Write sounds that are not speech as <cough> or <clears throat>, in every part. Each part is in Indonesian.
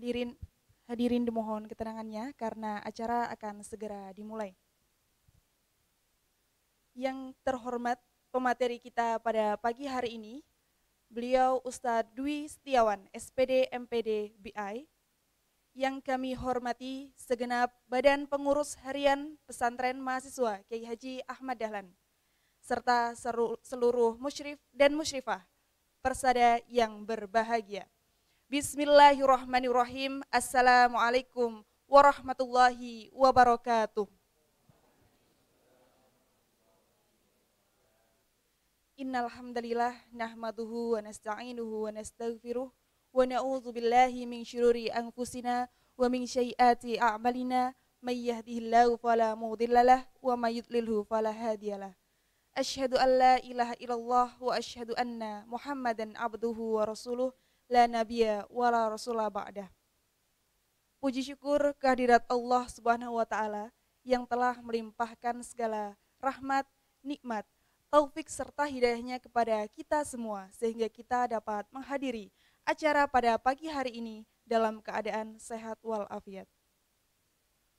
Hadirin hadirin dimohon keterangannya karena acara akan segera dimulai. Yang terhormat pemateri kita pada pagi hari ini, beliau Ustadz Dwi Setiawan, SPD MPD BI, yang kami hormati segenap Badan Pengurus Harian Pesantren Mahasiswa Kiai Haji Ahmad Dahlan, serta seluruh musyrif dan musyrifah persada yang berbahagia. Bismillahirrahmanirrahim. Assalamualaikum warahmatullahi wabarakatuh. Innal hamdalillah nahmaduhu wa nasta'inuhu wa nastaghfiruh wa na'udzu billahi min syururi anfusina wa min syai'ati a'malina may yahdihillahu fala mudhillalah wa may yudlilhu fala hadiyalah. Asyhadu an la ilaha illallah wa asyhadu anna Muhammadan abduhu wa rasuluh la wa wala Rasulah ba'dah. Puji syukur kehadirat Allah Subhanahu wa taala yang telah melimpahkan segala rahmat, nikmat, taufik serta hidayahnya kepada kita semua sehingga kita dapat menghadiri acara pada pagi hari ini dalam keadaan sehat walafiat.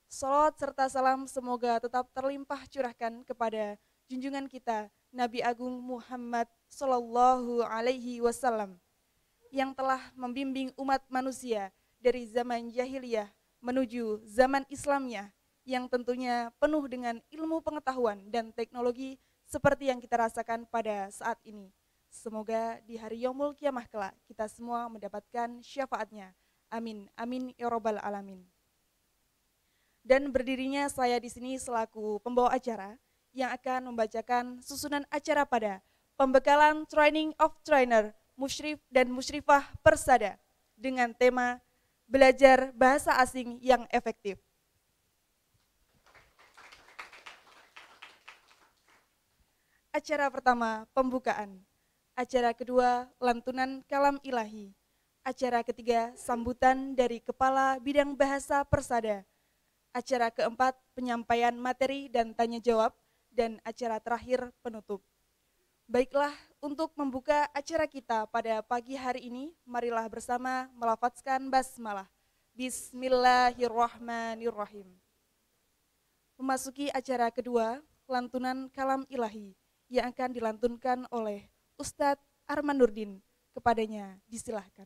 Salawat serta salam semoga tetap terlimpah curahkan kepada junjungan kita Nabi Agung Muhammad Sallallahu Alaihi Wasallam yang telah membimbing umat manusia dari zaman jahiliyah menuju zaman Islamnya yang tentunya penuh dengan ilmu pengetahuan dan teknologi seperti yang kita rasakan pada saat ini. Semoga di hari Yomul Kiamah kelak kita semua mendapatkan syafaatnya. Amin. Amin. Ya Robbal Alamin. Dan berdirinya saya di sini selaku pembawa acara yang akan membacakan susunan acara pada pembekalan Training of Trainer musyrif dan musyrifah persada dengan tema belajar bahasa asing yang efektif. Acara pertama pembukaan, acara kedua lantunan kalam ilahi, acara ketiga sambutan dari Kepala Bidang Bahasa Persada, acara keempat penyampaian materi dan tanya jawab, dan acara terakhir penutup. Baiklah untuk membuka acara kita pada pagi hari ini, marilah bersama melafatkan basmalah. Bismillahirrahmanirrahim. Memasuki acara kedua, lantunan kalam ilahi yang akan dilantunkan oleh Ustadz Arman Nurdin. Kepadanya disilahkan.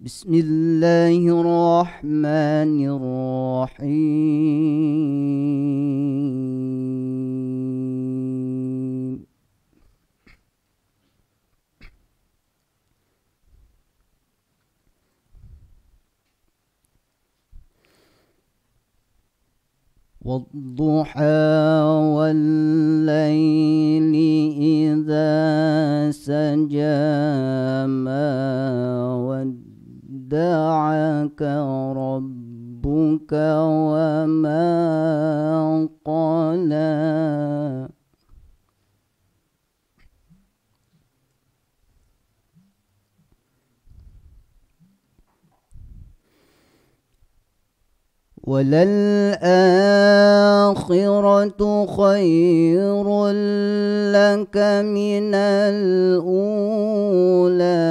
بسم الله الرحمن الرحيم والضحى والليل إذا سجى ما ود دعاك ربك وما قلى وللآخرة خير لك من الأولى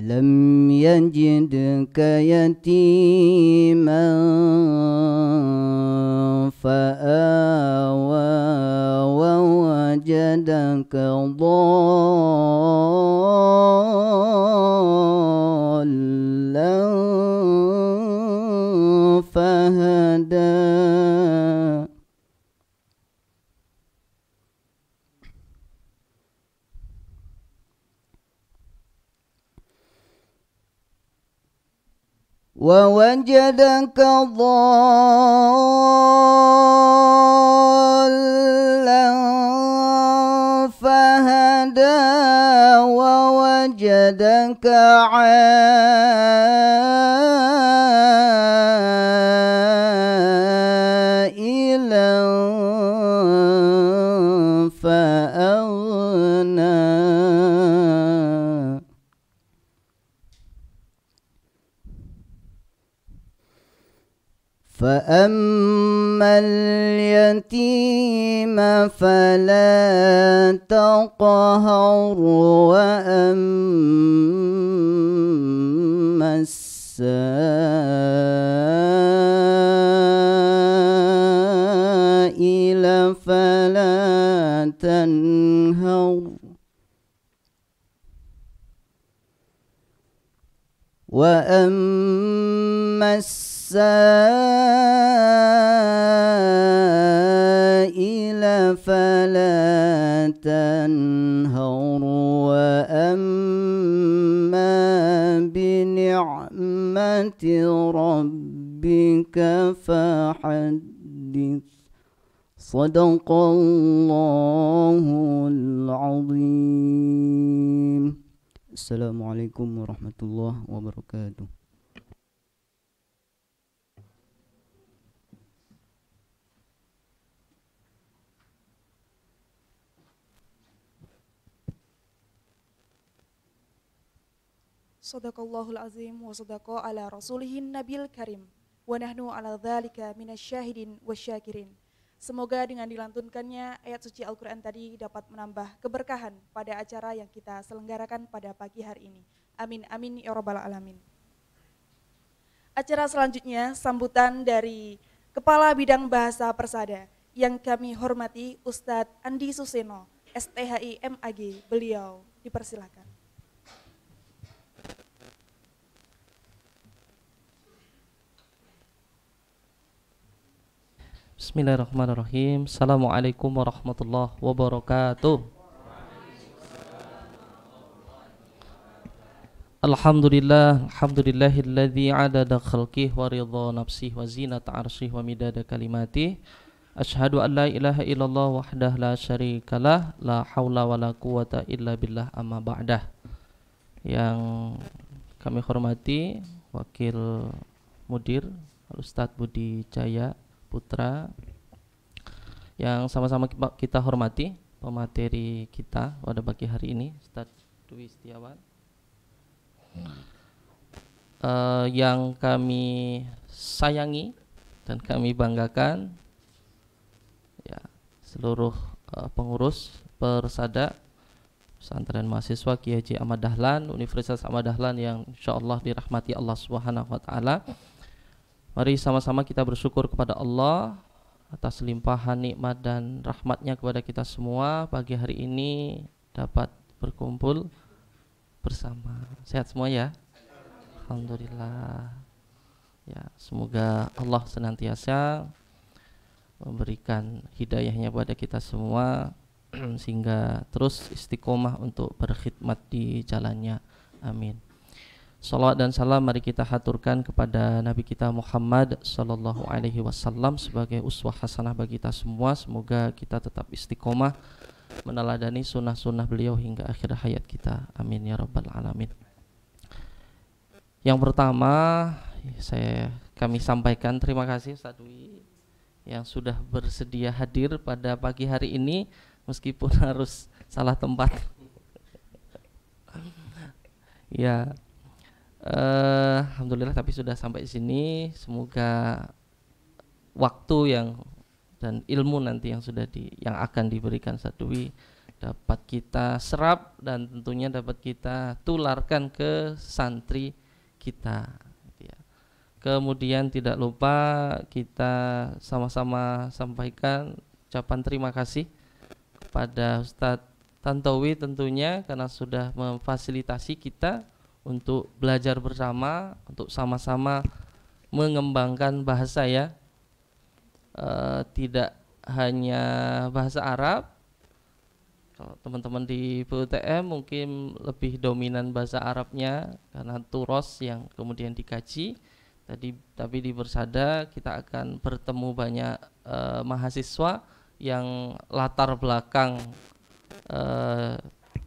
لم يجدك يتيما فآوى ووجدك ضالا فهدى ووجدك ضالا فهدى ووجدك عاد فأما اليتيم فلا تقهر وأما السائل فلا تنهر وأما السائل السائل فلا تنهر وأما بنعمة ربك فحدث صدق الله العظيم السلام عليكم ورحمة الله وبركاته Sadaqallahul azim wa sadaqa ala rasulihin nabil karim. Wa nahnu ala dhalika minasyahidin wasyakirin. Semoga dengan dilantunkannya ayat suci Al-Quran tadi dapat menambah keberkahan pada acara yang kita selenggarakan pada pagi hari ini. Amin, amin, ya rabbal alamin. Acara selanjutnya sambutan dari Kepala Bidang Bahasa Persada yang kami hormati Ustadz Andi Suseno, STHI MAG, beliau dipersilakan. Bismillahirrahmanirrahim. Assalamualaikum warahmatullahi wabarakatuh. Alhamdulillah, alhamdulillahilladzi adada khalqih wa ridha nafsih wa zinata arsih wa midada kalimatih. Ashhadu an la ilaha illallah wahdah la syarikalah, la hawla wa la quwata illa billah amma ba'dah. Yang kami hormati Wakil Mudir Ustadz Budi Caya. Putra yang sama-sama kita hormati pemateri kita pada pagi hari ini Ustaz Dwi Setiawan uh, yang kami sayangi dan kami banggakan ya seluruh uh, pengurus persada pesantren mahasiswa Kiai Ahmad Dahlan Universitas Ahmad Dahlan yang insyaallah dirahmati Allah Subhanahu wa taala Mari sama-sama kita bersyukur kepada Allah atas limpahan nikmat dan rahmatnya kepada kita semua pagi hari ini dapat berkumpul bersama. Sehat semua ya? Alhamdulillah. Ya, semoga Allah senantiasa memberikan hidayahnya kepada kita semua <clears throat> sehingga terus istiqomah untuk berkhidmat di jalannya. Amin. Salawat dan salam mari kita haturkan kepada Nabi kita Muhammad Sallallahu Alaihi Wasallam sebagai uswah hasanah bagi kita semua. Semoga kita tetap istiqomah meneladani sunnah-sunnah beliau hingga akhir hayat kita. Amin ya rabbal alamin. Yang pertama saya kami sampaikan terima kasih Ustaz Dwi yang sudah bersedia hadir pada pagi hari ini meskipun <laughs> harus salah tempat. <laughs> ya, Eh, alhamdulillah tapi sudah sampai sini. Semoga waktu yang dan ilmu nanti yang sudah di yang akan diberikan Sadwi dapat kita serap dan tentunya dapat kita tularkan ke santri kita. Gitu ya. Kemudian tidak lupa kita sama-sama sampaikan ucapan terima kasih kepada Ustadz Tantowi tentunya karena sudah memfasilitasi kita untuk belajar bersama, untuk sama-sama mengembangkan bahasa ya. E, tidak hanya bahasa Arab. Kalau teman-teman di PUTM mungkin lebih dominan bahasa Arabnya karena turos yang kemudian dikaji. Tadi tapi di Bersada kita akan bertemu banyak e, mahasiswa yang latar belakang e,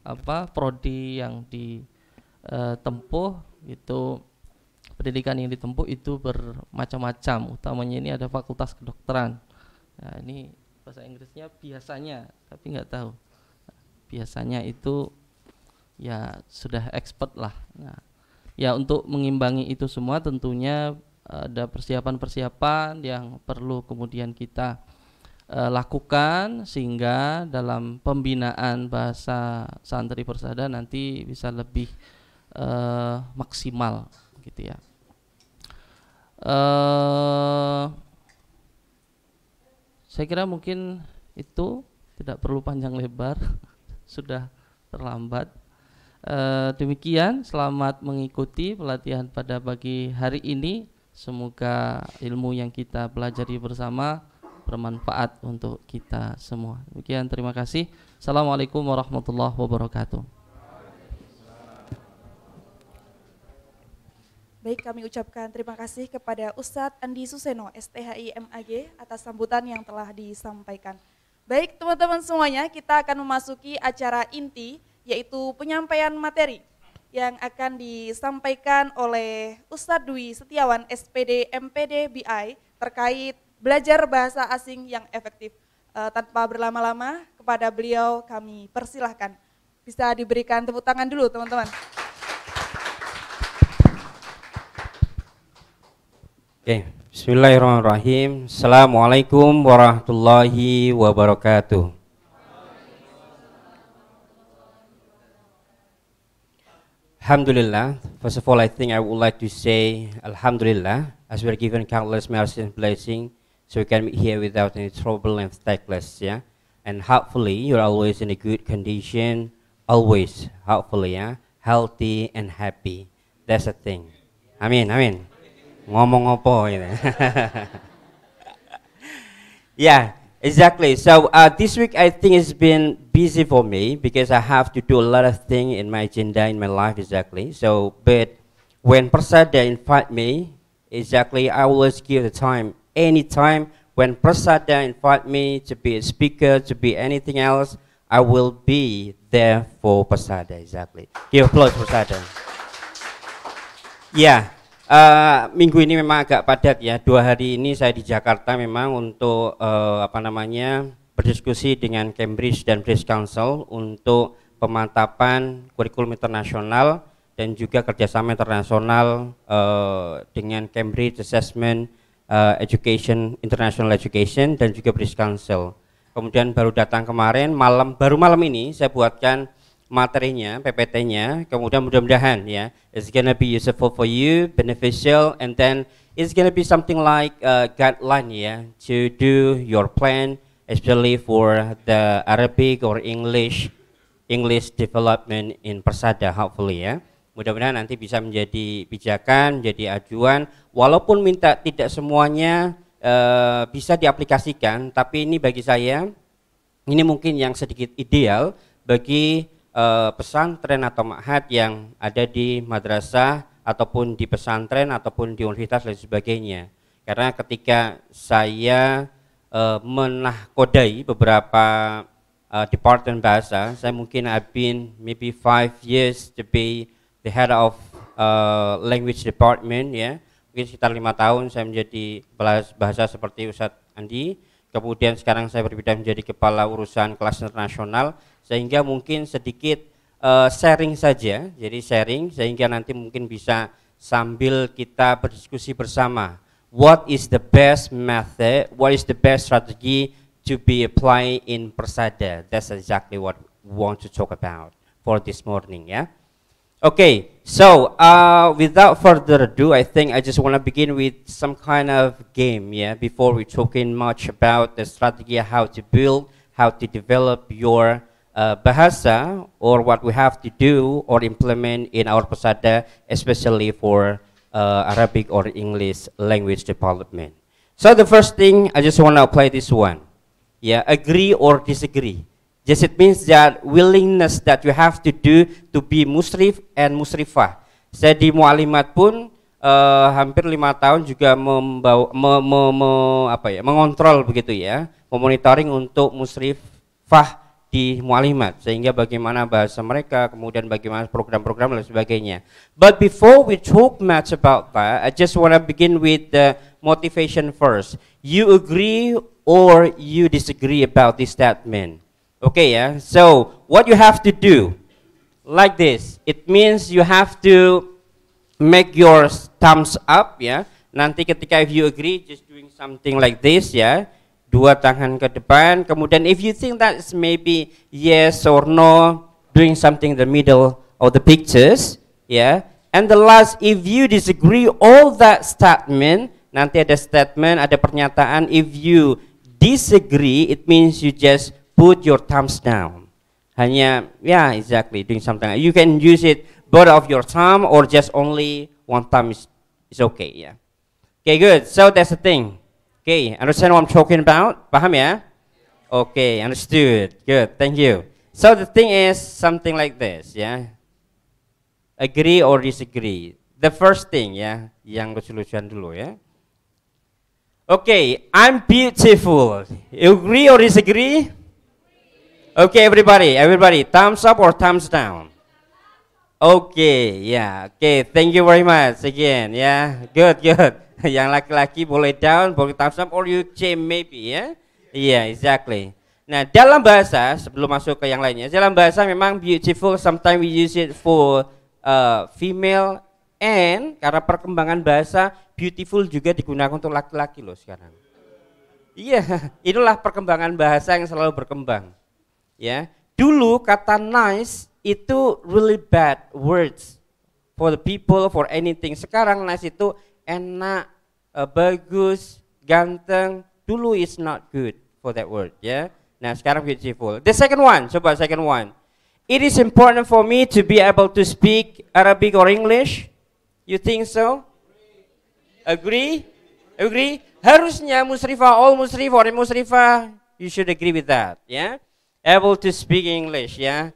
apa prodi yang di Eh, tempuh itu pendidikan yang ditempuh itu bermacam-macam utamanya ini ada fakultas kedokteran nah ini bahasa Inggrisnya biasanya tapi nggak tahu biasanya itu ya sudah expert lah nah ya untuk mengimbangi itu semua tentunya ada persiapan-persiapan yang perlu kemudian kita uh, lakukan sehingga dalam pembinaan bahasa santri persada nanti bisa lebih uh, maksimal gitu ya. Uh, saya kira mungkin itu tidak perlu panjang lebar, <laughs> sudah terlambat. Uh, demikian, selamat mengikuti pelatihan pada pagi hari ini. Semoga ilmu yang kita pelajari bersama bermanfaat untuk kita semua. Demikian, terima kasih. Assalamualaikum warahmatullahi wabarakatuh. Baik, kami ucapkan terima kasih kepada Ustadz Andi Suseno, STHI MAG, atas sambutan yang telah disampaikan. Baik, teman-teman semuanya, kita akan memasuki acara inti, yaitu penyampaian materi yang akan disampaikan oleh Ustadz Dwi Setiawan, SPD MPD BI, terkait belajar bahasa asing yang efektif. E, tanpa berlama-lama, kepada beliau kami persilahkan. Bisa diberikan tepuk tangan dulu, teman-teman. okay. Bismillahirrahmanirrahim. Assalamualaikum warahmatullahi wabarakatuh. Alhamdulillah. First of all, I think I would like to say Alhamdulillah, as we are given countless mercy and blessing, so we can meet here without any trouble and thankless, yeah. And hopefully, you're always in a good condition, always, hopefully, yeah, healthy and happy. That's the thing. I mean, I mean ngomong apa ini. <laughs> yeah, exactly. So uh, this week I think it's been busy for me because I have to do a lot of things in my agenda in my life exactly. So, but when Prasada invite me, exactly, I always give the time. Any time when Prasada invite me to be a speaker, to be anything else, I will be there for Prasada exactly. Give applause Prasada. Yeah. Uh, minggu ini memang agak padat ya. Dua hari ini saya di Jakarta memang untuk uh, apa namanya berdiskusi dengan Cambridge dan British Council untuk pemantapan kurikulum internasional dan juga kerjasama internasional uh, dengan Cambridge Assessment uh, Education International Education dan juga British Council. Kemudian baru datang kemarin malam baru malam ini saya buatkan materinya, PPT-nya, kemudian mudah-mudahan ya, it's gonna be useful for you, beneficial, and then it's gonna be something like a guideline ya, to do your plan, especially for the Arabic or English, English development in Persada, hopefully ya. Mudah-mudahan nanti bisa menjadi pijakan, menjadi acuan, walaupun minta tidak semuanya uh, bisa diaplikasikan, tapi ini bagi saya, ini mungkin yang sedikit ideal bagi uh, pesantren atau makhat yang ada di madrasah ataupun di pesantren ataupun di universitas dan sebagainya. Karena ketika saya uh, menahkodai beberapa uh, department bahasa, saya mungkin I've been maybe five years to be the head of uh, language department ya. Mungkin sekitar lima tahun saya menjadi bahasa seperti Ustadz Andi. Kemudian sekarang saya berbeda menjadi kepala urusan kelas internasional sehingga mungkin sedikit uh, sharing saja, jadi sharing sehingga nanti mungkin bisa sambil kita berdiskusi bersama. What is the best method? What is the best strategy to be applied in Persada? That's exactly what we want to talk about for this morning, ya. Yeah? Okay, so uh, without further ado, I think I just want to begin with some kind of game, yeah, before we talking much about the strategy, how to build, how to develop your Uh, bahasa or what we have to do or implement in our Posada, especially for uh, Arabic or English language development. So the first thing, I just want to apply this one. Yeah, agree or disagree. Just it means that willingness that you have to do to be musrif and musrifah. Saya di mualimat pun uh, hampir lima tahun juga membawa, me, me, me, apa ya, mengontrol begitu ya, memonitoring untuk musrifah di mualimat sehingga bagaimana bahasa mereka kemudian bagaimana program-program dan sebagainya but before we talk much about that I just want to begin with the motivation first you agree or you disagree about this statement okay yeah so what you have to do like this it means you have to make your thumbs up ya yeah? nanti ketika if you agree just doing something like this ya yeah? dua tangan ke depan. Kemudian if you think that maybe yes or no, doing something in the middle of the pictures, Yeah. And the last, if you disagree all that statement, nanti ada statement, ada pernyataan. If you disagree, it means you just put your thumbs down. Hanya, yeah, exactly, doing something. You can use it both of your thumb or just only one thumb is, is okay, yeah. Okay, good. So that's the thing. Okay, understand what I'm talking about? Paham ya? Okay, understood. Good, thank you. So the thing is something like this, yeah. Agree or disagree. The first thing, yeah, yang lucu-lucuan dulu ya. Okay, I'm beautiful. You agree or disagree? Okay, everybody, everybody, thumbs up or thumbs down? Okay, yeah. Okay, thank you very much again. Yeah, good, good. <laughs> yang laki-laki boleh down, boleh thumbs up, or you jam maybe ya. Yeah? Iya, yeah, exactly. Nah, dalam bahasa sebelum masuk ke yang lainnya, dalam bahasa memang beautiful sometimes we use it for uh, female and karena perkembangan bahasa beautiful juga digunakan untuk laki-laki loh sekarang. Iya, yeah, <laughs> itulah perkembangan bahasa yang selalu berkembang. Ya, yeah. dulu kata nice itu really bad words for the people for anything. Sekarang nice itu enak, uh, bagus, ganteng, dulu is not good for that word, ya. Yeah? Nah, sekarang beautiful. The second one, coba second one. It is important for me to be able to speak Arabic or English. You think so? Agree? Agree? Harusnya musrifah, all musrifah, or musrifah, you should agree with that, yeah? Able to speak English, yeah?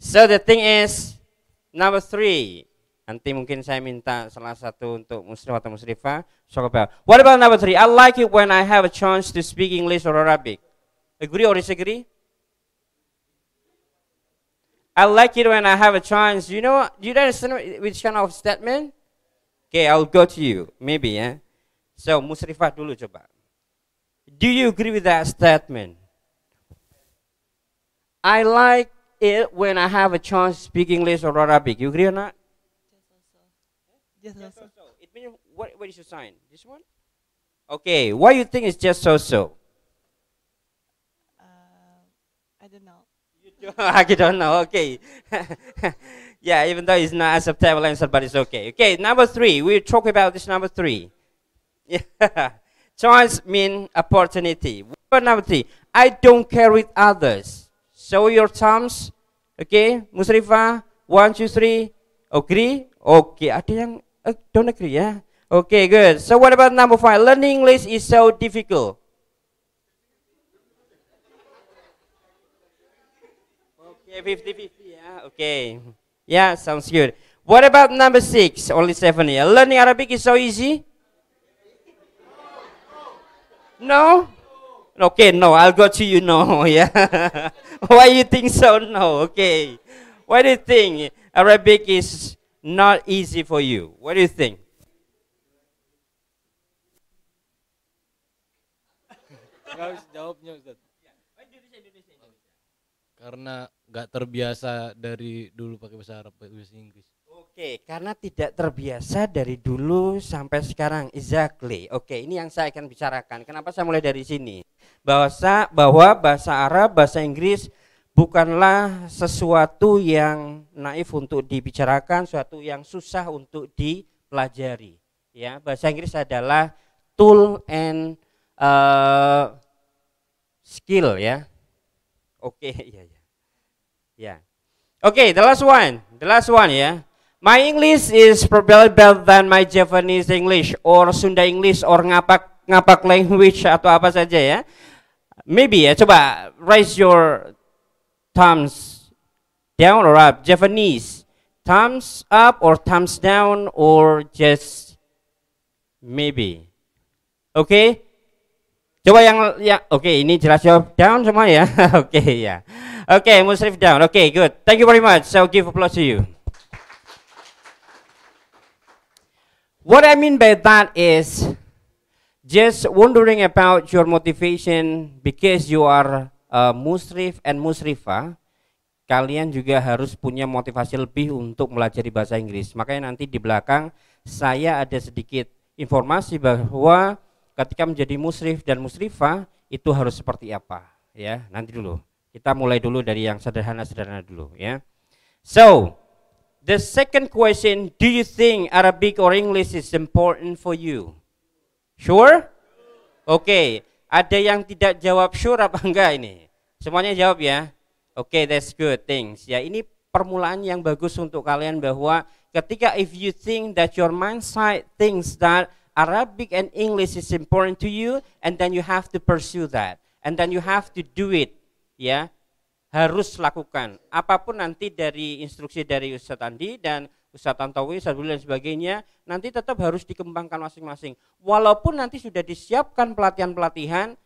So the thing is, number three, Nanti mungkin saya minta salah satu untuk musrif atau musrifah. Shokaba. What about number three? I like it when I have a chance to speak English or Arabic. Agree or disagree? I like it when I have a chance. You know, do you understand which kind of statement? Okay, I'll go to you. Maybe, yeah. So, musrifah dulu coba. Do you agree with that statement? I like it when I have a chance to speak English or Arabic. You agree or not? just so so. It means what? What is your sign? This one? Okay. Why you think it's just so so? Uh, I don't know. You don't, I <laughs> ah, don't know. Okay. <laughs> yeah, even though it's not acceptable answer, but it's okay. Okay, number three. talk about this number three. Yeah. <laughs> Choice means opportunity. number three, I don't care with others. Show your thumbs. Okay, Musrifa, one, two, three. Agree? Okay, ada yang uh, don't agree, yeah? Okay, good. So what about number five? Learning English is so difficult. Okay, 50-50, yeah, okay. Yeah, sounds good. What about number six? Only seven here. Learning Arabic is so easy? No? Okay, no, I'll go to you, no, <laughs> yeah. <laughs> Why you think so, no, okay. Why do you think Arabic is not easy for you. What do you think? jawabnya oh, Karena nggak terbiasa dari dulu pakai bahasa Arab, pakai bahasa Inggris. Oke, okay, karena tidak terbiasa dari dulu sampai sekarang. Exactly. Oke, okay, ini yang saya akan bicarakan. Kenapa saya mulai dari sini? Bahwa bahwa bahasa Arab, bahasa Inggris, bukanlah sesuatu yang naif untuk dibicarakan, sesuatu yang susah untuk dipelajari. Ya, bahasa Inggris adalah tool and uh, skill ya. Oke, okay, <laughs> ya ya. Ya. Oke, the last one. The last one ya. My English is probably better than my Japanese English or Sunda English or ngapak ngapak language atau apa saja ya. Maybe ya, coba raise your thumbs down or up, Japanese, thumbs up or thumbs down or just maybe. Oke. Okay? Coba yang ya oke okay, ini jelas jawab down semua ya. oke <laughs> okay, ya. Yeah. Oke, okay, Musrif down. Oke, okay, good. Thank you very much. So give applause to you. What I mean by that is just wondering about your motivation because you are uh, musrif and Musrifa, kalian juga harus punya motivasi lebih untuk belajar bahasa Inggris. Makanya nanti di belakang saya ada sedikit informasi bahwa ketika menjadi musrif dan Musrifa itu harus seperti apa ya. Nanti dulu. Kita mulai dulu dari yang sederhana-sederhana dulu ya. So, the second question, do you think Arabic or English is important for you? Sure? Oke. Okay. Ada yang tidak jawab sure apa enggak ini? Semuanya jawab ya. Oke, okay, that's good things. Ya, ini permulaan yang bagus untuk kalian bahwa ketika if you think that your mindset thinks that Arabic and English is important to you and then you have to pursue that and then you have to do it ya harus lakukan apapun nanti dari instruksi dari Ustadz Andi dan kesehatan tawi, sabul dan sebagainya, nanti tetap harus dikembangkan masing-masing. Walaupun nanti sudah disiapkan pelatihan-pelatihan,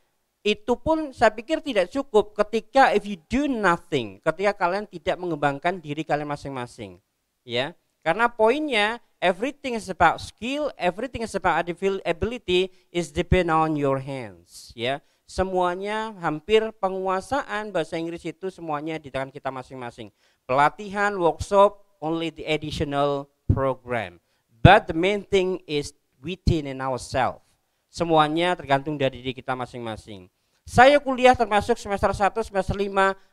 itu pun saya pikir tidak cukup ketika if you do nothing, ketika kalian tidak mengembangkan diri kalian masing-masing. Ya, karena poinnya everything is about skill, everything is about ability is depend on your hands, ya. Semuanya hampir penguasaan bahasa Inggris itu semuanya di tangan kita masing-masing. Pelatihan, workshop, only the additional program. But the main thing is within in ourselves. Semuanya tergantung dari diri kita masing-masing. Saya kuliah termasuk semester 1, semester 5,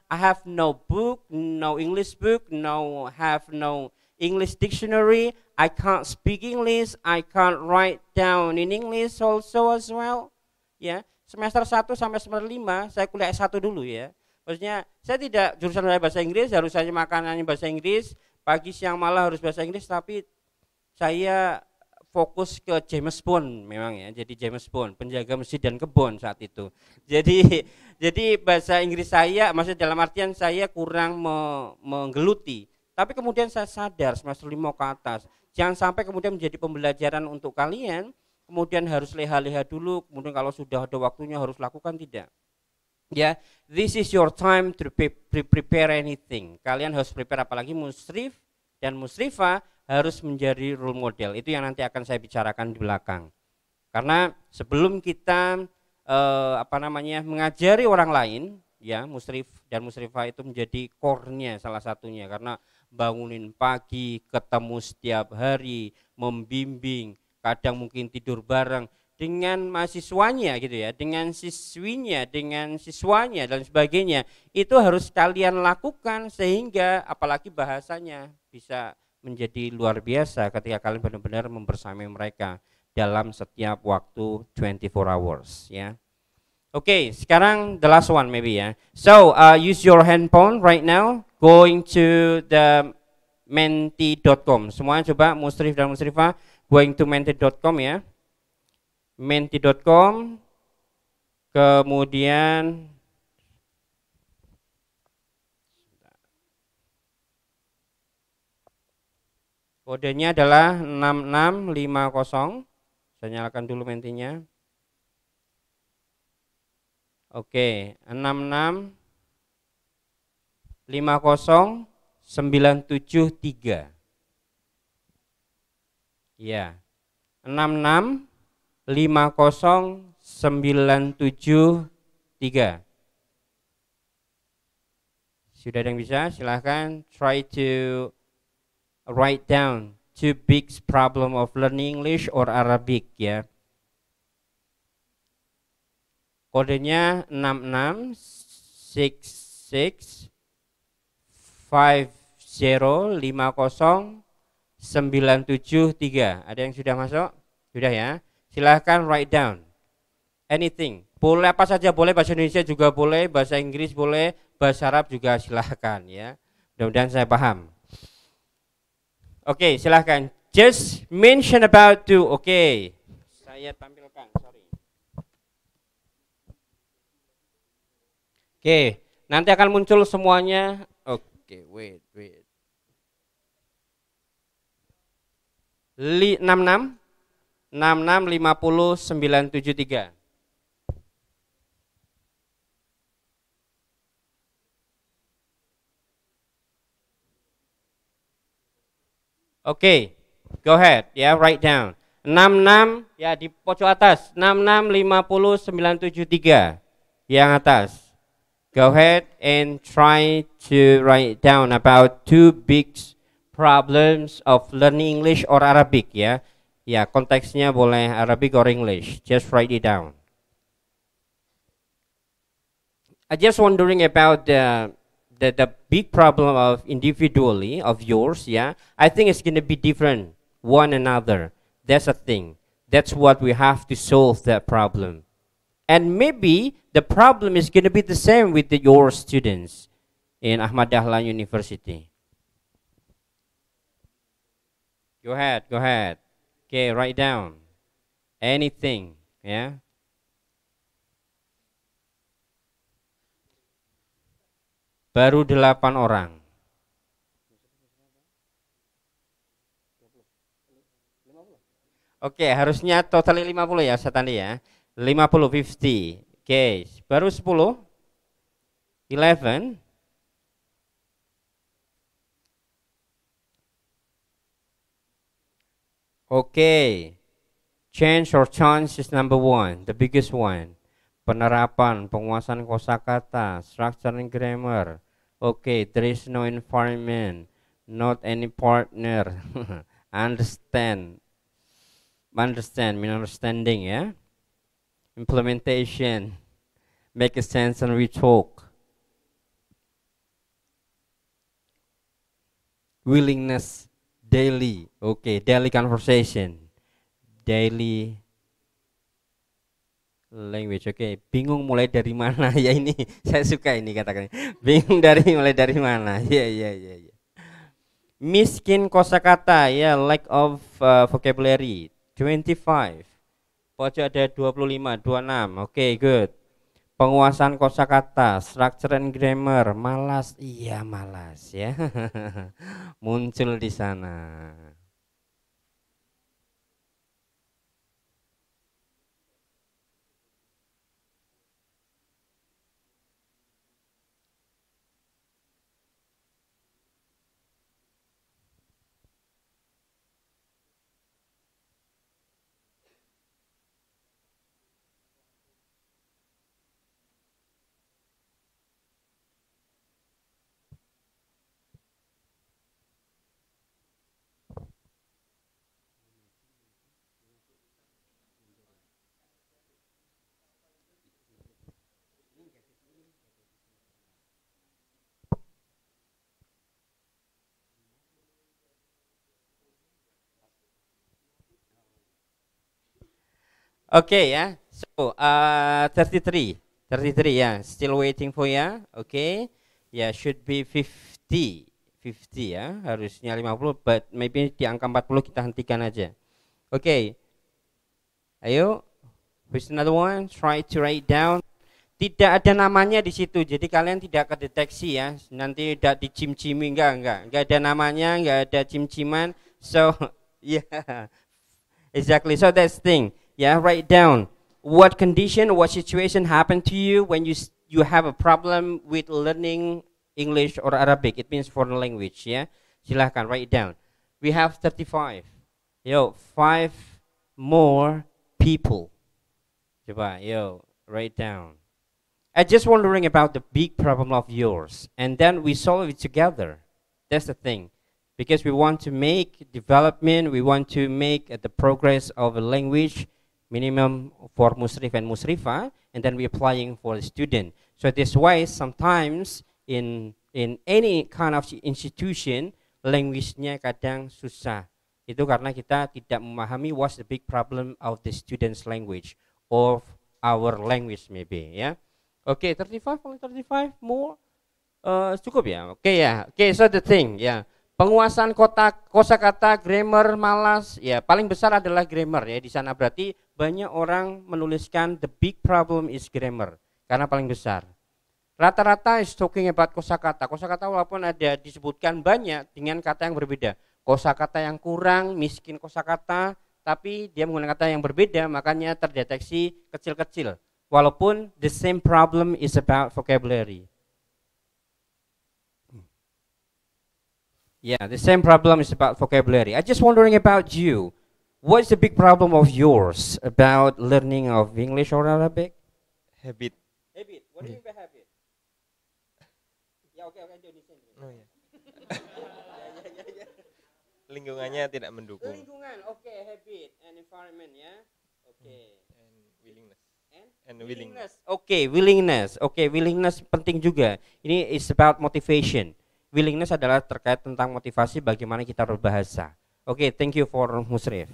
I have no book, no English book, no have no English dictionary, I can't speak English, I can't write down in English also as well. Ya, semester 1 sampai semester 5 saya kuliah S1 dulu ya. Maksudnya saya tidak jurusan saya bahasa Inggris, harus saya makanannya bahasa Inggris, pagi siang malam harus bahasa Inggris tapi saya fokus ke James Bond memang ya. Jadi James Bond, penjaga masjid dan kebun saat itu. Jadi <laughs> jadi bahasa Inggris saya maksud dalam artian saya kurang me, menggeluti. Tapi kemudian saya sadar semester lima ke atas, jangan sampai kemudian menjadi pembelajaran untuk kalian, kemudian harus leha-leha dulu, kemudian kalau sudah ada waktunya harus lakukan tidak. Ya, yeah, this is your time to prepare anything. Kalian harus prepare apalagi musrif dan musrifa harus menjadi role model. Itu yang nanti akan saya bicarakan di belakang. Karena sebelum kita uh, apa namanya mengajari orang lain, ya musrif dan musrifah itu menjadi core-nya salah satunya karena bangunin pagi, ketemu setiap hari, membimbing, kadang mungkin tidur bareng dengan mahasiswanya gitu ya, dengan siswinya, dengan siswanya dan sebagainya, itu harus kalian lakukan sehingga apalagi bahasanya bisa menjadi luar biasa ketika kalian benar-benar membersamai mereka dalam setiap waktu 24 hours ya. Oke, okay, sekarang the last one maybe ya. So, uh, use your handphone right now going to the menti.com. Semua coba musrif dan musrifah going to menti.com ya menti.com kemudian kodenya adalah 6650 saya nyalakan dulu mentinya Oke, 66 973. Ya. 66 50973. Sudah ada yang bisa? Silahkan try to write down two big problem of learning English or Arabic ya. Kodenya 6666 5050973. Ada yang sudah masuk? Sudah ya silahkan write down anything boleh apa saja boleh bahasa Indonesia juga boleh bahasa Inggris boleh bahasa Arab juga silahkan ya mudah-mudahan saya paham oke okay, silahkan just mention about to oke okay. saya tampilkan sorry oke okay, nanti akan muncul semuanya oke okay, wait wait 66 6650973. Oke, okay, go ahead, ya, yeah, write down. 66 ya di pojok atas 6650973 yang atas. Go ahead and try to write down about two big problems of learning English or Arabic ya. Yeah. Ya, konteksnya boleh Arabic or English. Just write it down. I just wondering about the the, the big problem of individually of yours. Yeah, I think it's gonna be different one another. That's a thing. That's what we have to solve that problem. And maybe the problem is gonna be the same with the, your students in Ahmad Dahlan University. Go ahead. Go ahead. Okay, write down. Anything, ya? Baru delapan orang. Oke, okay, harusnya totalnya puluh ya saya tadi ya. 50, 50. Oke, okay, baru sepuluh, 11, Okay. Change or chance is number one, the biggest one. Penerapan, penguasaan kosakata, structure and grammar. Okay, there is no environment, not any partner. <laughs> understand. Understand, mean understanding, yeah? Implementation. Make a sense and we talk. Willingness daily. Oke, okay, daily conversation. Daily language. Oke, okay. bingung mulai dari mana <laughs> ya ini. Saya suka ini katakan. Bingung dari <laughs> mulai dari mana. <laughs> Ya yeah, ya ya ya. Miskin kosakata ya, lack of uh, vocabulary. 25. Pojok ada 25, 26. Oke, okay, good penguasaan kosakata, structure and grammar, malas, iya malas ya, <laughs> muncul di sana. Okay, ya, So, uh, 33. 33, yeah. Still waiting for ya. oke, ya should be 50. 50 ya, harusnya 50, but maybe di angka 40 kita hentikan aja. Oke. Okay. Ayo. Who's another one? Try to write down. Tidak ada namanya di situ, jadi kalian tidak kedeteksi ya. Nanti tidak dicim-cimi, enggak, enggak. Enggak ada namanya, enggak ada cim-ciman. So, <laughs> yeah, exactly. So that's thing. Yeah, write down what condition, what situation happened to you when you you have a problem with learning English or Arabic. It means foreign language. Yeah, silahkan write it down. We have 35. Yo, five more people. Coba, yo, write down. I just wondering about the big problem of yours, and then we solve it together. That's the thing, because we want to make development. We want to make uh, the progress of a language minimum for musrif and musrifa, and then we applying for the student. So this why sometimes in in any kind of institution, language-nya kadang susah. Itu karena kita tidak memahami what's the big problem of the student's language of our language maybe ya. Yeah. Oke, okay, 35 only 35 more uh, cukup ya. Oke okay, ya. Yeah. Oke, okay, so the thing ya. Yeah. Penguasaan kotak kosakata grammar malas ya paling besar adalah grammar ya di sana berarti banyak orang menuliskan the big problem is grammar karena paling besar. Rata-rata is talking about kosakata. Kosakata walaupun ada disebutkan banyak dengan kata yang berbeda. Kosakata yang kurang, miskin kosakata, tapi dia menggunakan kata yang berbeda makanya terdeteksi kecil-kecil. Walaupun the same problem is about vocabulary. Hmm. Yeah, the same problem is about vocabulary. I just wondering about you. What's the big problem of yours about learning of English or Arabic? Habit. Habit. What do you mean by habit? ya oke oke Indonesia. Oh ya. <laughs> Lingkungannya tidak mendukung. Lingkungan, oke, okay, habit and environment ya. Oke. Okay. Hmm. And willingness. And, and willingness. Oke, okay, willingness. Oke, okay, willingness penting juga. Ini is about motivation. Willingness adalah terkait tentang motivasi bagaimana kita berbahasa. Oke, okay, thank you for Musrif.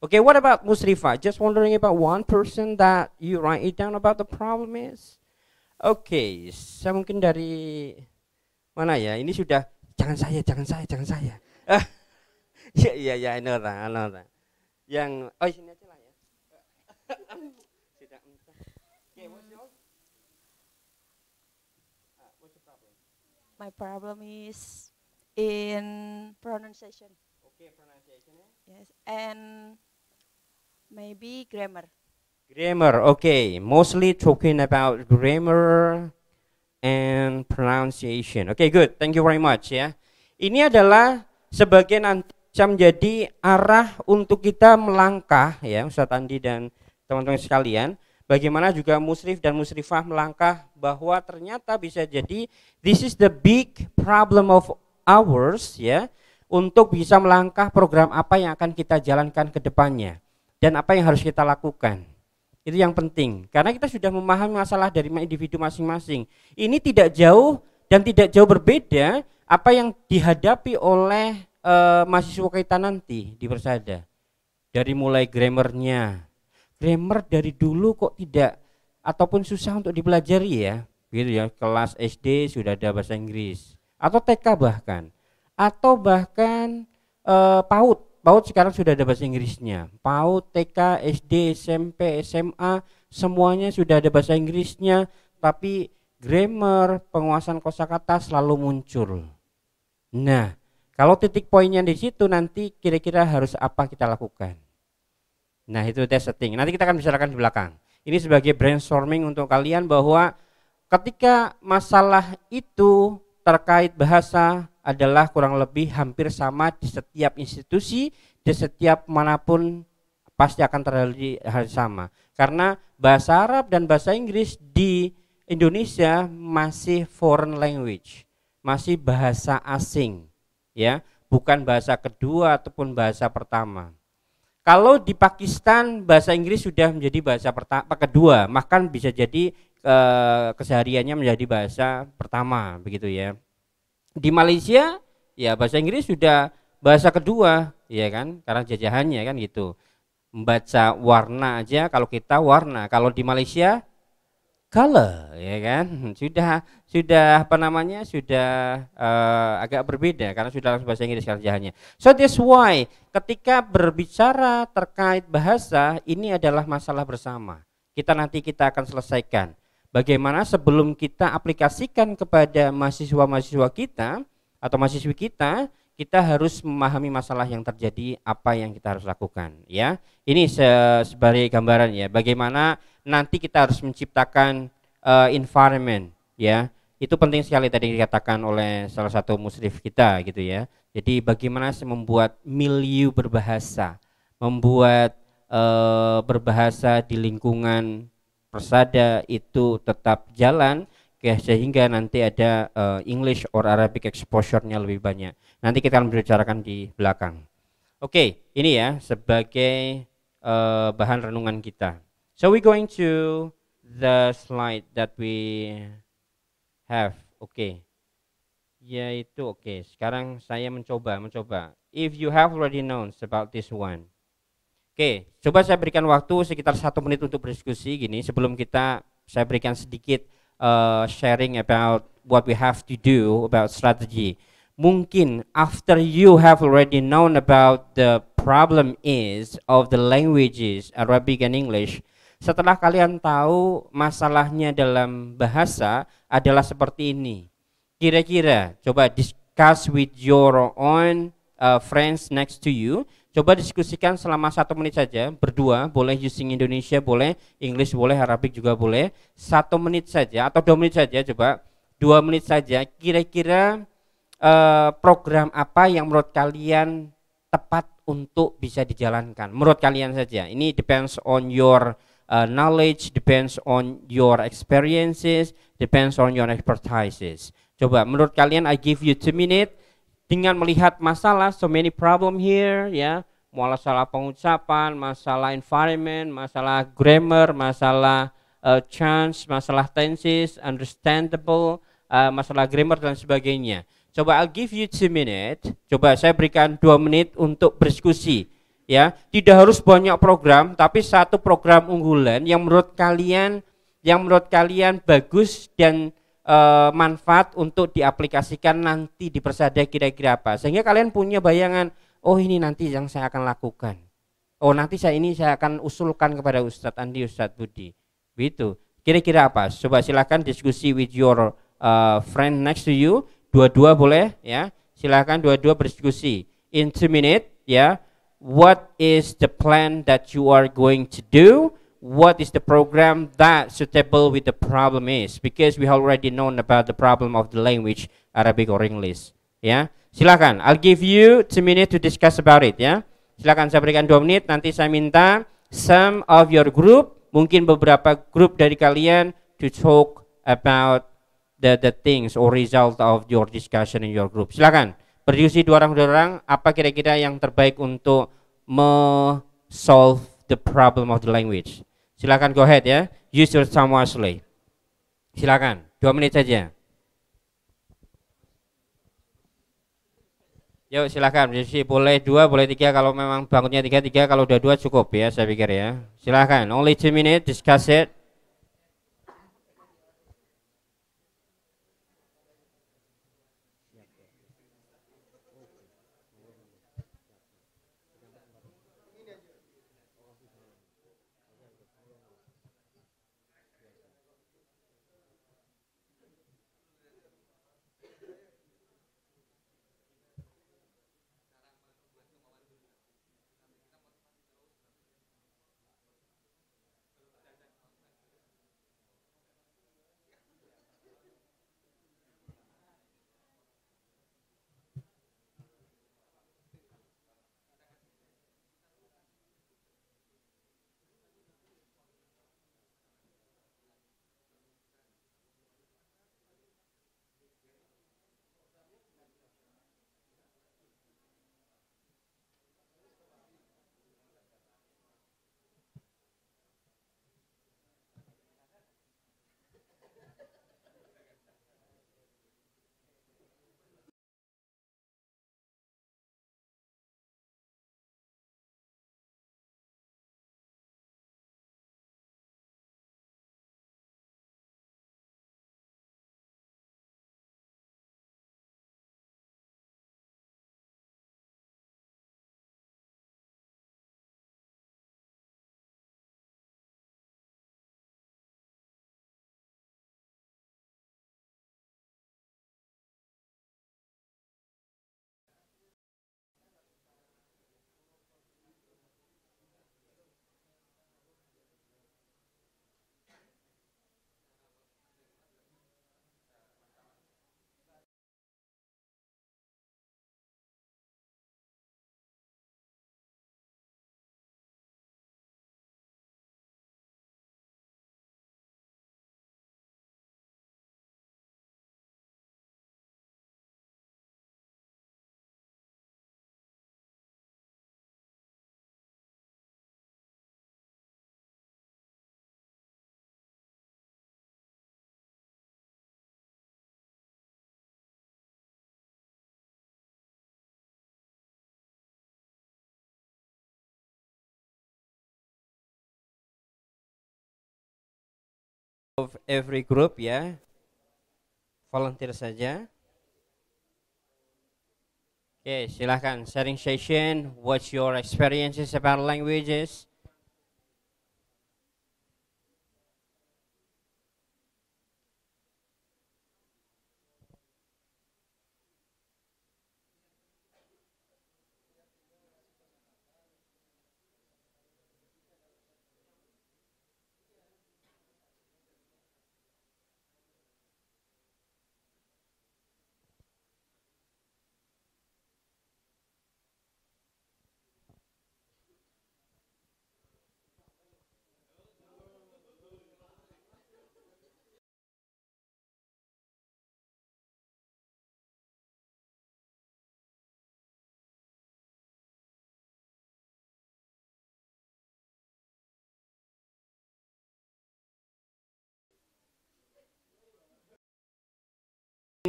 Okay, what about Musrifa? Just wondering about one person that you write it down about the problem is. Okay, saya mungkin dari mana ya? Ini sudah jangan saya, jangan saya, jangan saya. <laughs> Ya, ya, ya, I know that, I know that. Yang oh sini aja lah ya. what's uh, what's problem? My problem is in pronunciation. Okay, pronunciation. ya? Yes, and Maybe grammar. Grammar, okay. Mostly talking about grammar and pronunciation. Okay, good. Thank you very much ya. Ini adalah sebagian nanti bisa menjadi arah untuk kita melangkah ya Ustadz Andi dan teman-teman sekalian. Bagaimana juga musrif dan musrifah melangkah bahwa ternyata bisa jadi this is the big problem of ours ya untuk bisa melangkah program apa yang akan kita jalankan ke depannya dan apa yang harus kita lakukan. Itu yang penting, karena kita sudah memahami masalah dari individu masing-masing. Ini tidak jauh dan tidak jauh berbeda apa yang dihadapi oleh e, mahasiswa kita nanti di Persada. Dari mulai grammarnya, grammar dari dulu kok tidak ataupun susah untuk dipelajari ya, gitu ya. Kelas SD sudah ada bahasa Inggris atau TK bahkan, atau bahkan e, PAUD PAUD sekarang sudah ada bahasa Inggrisnya. PAUD, TK, SD, SMP, SMA, semuanya sudah ada bahasa Inggrisnya, tapi grammar, penguasaan kosakata selalu muncul. Nah, kalau titik poinnya di situ nanti kira-kira harus apa kita lakukan. Nah, itu tes setting. Nanti kita akan bicarakan di belakang. Ini sebagai brainstorming untuk kalian bahwa ketika masalah itu terkait bahasa adalah kurang lebih hampir sama di setiap institusi, di setiap manapun pasti akan terjadi hal sama. Karena bahasa Arab dan bahasa Inggris di Indonesia masih foreign language, masih bahasa asing, ya, bukan bahasa kedua ataupun bahasa pertama. Kalau di Pakistan bahasa Inggris sudah menjadi bahasa pertama kedua, bahkan bisa jadi e, kesehariannya menjadi bahasa pertama begitu ya di Malaysia ya bahasa Inggris sudah bahasa kedua ya kan karena jajahannya kan gitu membaca warna aja kalau kita warna kalau di Malaysia color ya kan <laughs> sudah sudah apa namanya sudah uh, agak berbeda karena sudah langsung bahasa Inggris kan jajahannya. so that's why ketika berbicara terkait bahasa ini adalah masalah bersama kita nanti kita akan selesaikan bagaimana sebelum kita aplikasikan kepada mahasiswa-mahasiswa kita atau mahasiswi kita, kita harus memahami masalah yang terjadi, apa yang kita harus lakukan, ya. Ini se sebagai gambaran ya, bagaimana nanti kita harus menciptakan uh, environment, ya. Itu penting sekali tadi dikatakan oleh salah satu musrif kita gitu ya. Jadi bagaimana membuat milieu berbahasa, membuat uh, berbahasa di lingkungan persada itu tetap jalan ya, sehingga nanti ada uh, English or Arabic exposure-nya lebih banyak. Nanti kita akan berbicarakan di belakang. Oke, okay, ini ya sebagai uh, bahan renungan kita. So we going to the slide that we have. Oke. Okay. Yaitu oke. Okay. Sekarang saya mencoba, mencoba. If you have already known about this one. Oke, coba saya berikan waktu sekitar satu menit untuk berdiskusi gini sebelum kita saya berikan sedikit uh, sharing about what we have to do about strategy. Mungkin after you have already known about the problem is of the languages Arabic and English, setelah kalian tahu masalahnya dalam bahasa adalah seperti ini. Kira-kira coba discuss with your own uh, friends next to you Coba diskusikan selama satu menit saja, berdua, boleh using Indonesia, boleh English, boleh Arabic juga boleh. Satu menit saja atau dua menit saja, coba dua menit saja. Kira-kira eh, program apa yang menurut kalian tepat untuk bisa dijalankan? Menurut kalian saja. Ini depends on your uh, knowledge, depends on your experiences, depends on your expertise. Coba menurut kalian I give you two minutes dengan melihat masalah so many problem here ya masalah pengucapan masalah environment masalah grammar masalah uh, chance masalah tenses understandable uh, masalah grammar dan sebagainya coba I'll give you two minutes coba saya berikan dua menit untuk berdiskusi ya tidak harus banyak program tapi satu program unggulan yang menurut kalian yang menurut kalian bagus dan uh, manfaat untuk diaplikasikan nanti di persada kira-kira apa sehingga kalian punya bayangan oh ini nanti yang saya akan lakukan oh nanti saya ini saya akan usulkan kepada Ustadz Andi Ustadz Budi begitu kira-kira apa coba silahkan diskusi with your uh, friend next to you dua-dua boleh ya silahkan dua-dua berdiskusi in two minutes ya what is the plan that you are going to do what is the program that suitable with the problem is because we already known about the problem of the language Arabic or English ya silakan I'll give you two minutes to discuss about it ya silakan saya berikan dua menit nanti saya minta some of your group mungkin beberapa grup dari kalian to talk about the the things or result of your discussion in your group silakan berdiskusi dua orang dua orang apa kira-kira yang terbaik untuk me solve the problem of the language Silakan go ahead ya. Use your time wisely. Silakan. Dua menit saja. Yuk silakan Jadi boleh dua, boleh tiga. Kalau memang bangunnya tiga, tiga. Kalau udah dua cukup ya, saya pikir ya. Silakan. Only two minutes. Discuss it. of every group ya volunteer saja oke okay, silahkan sharing session what's your experiences about languages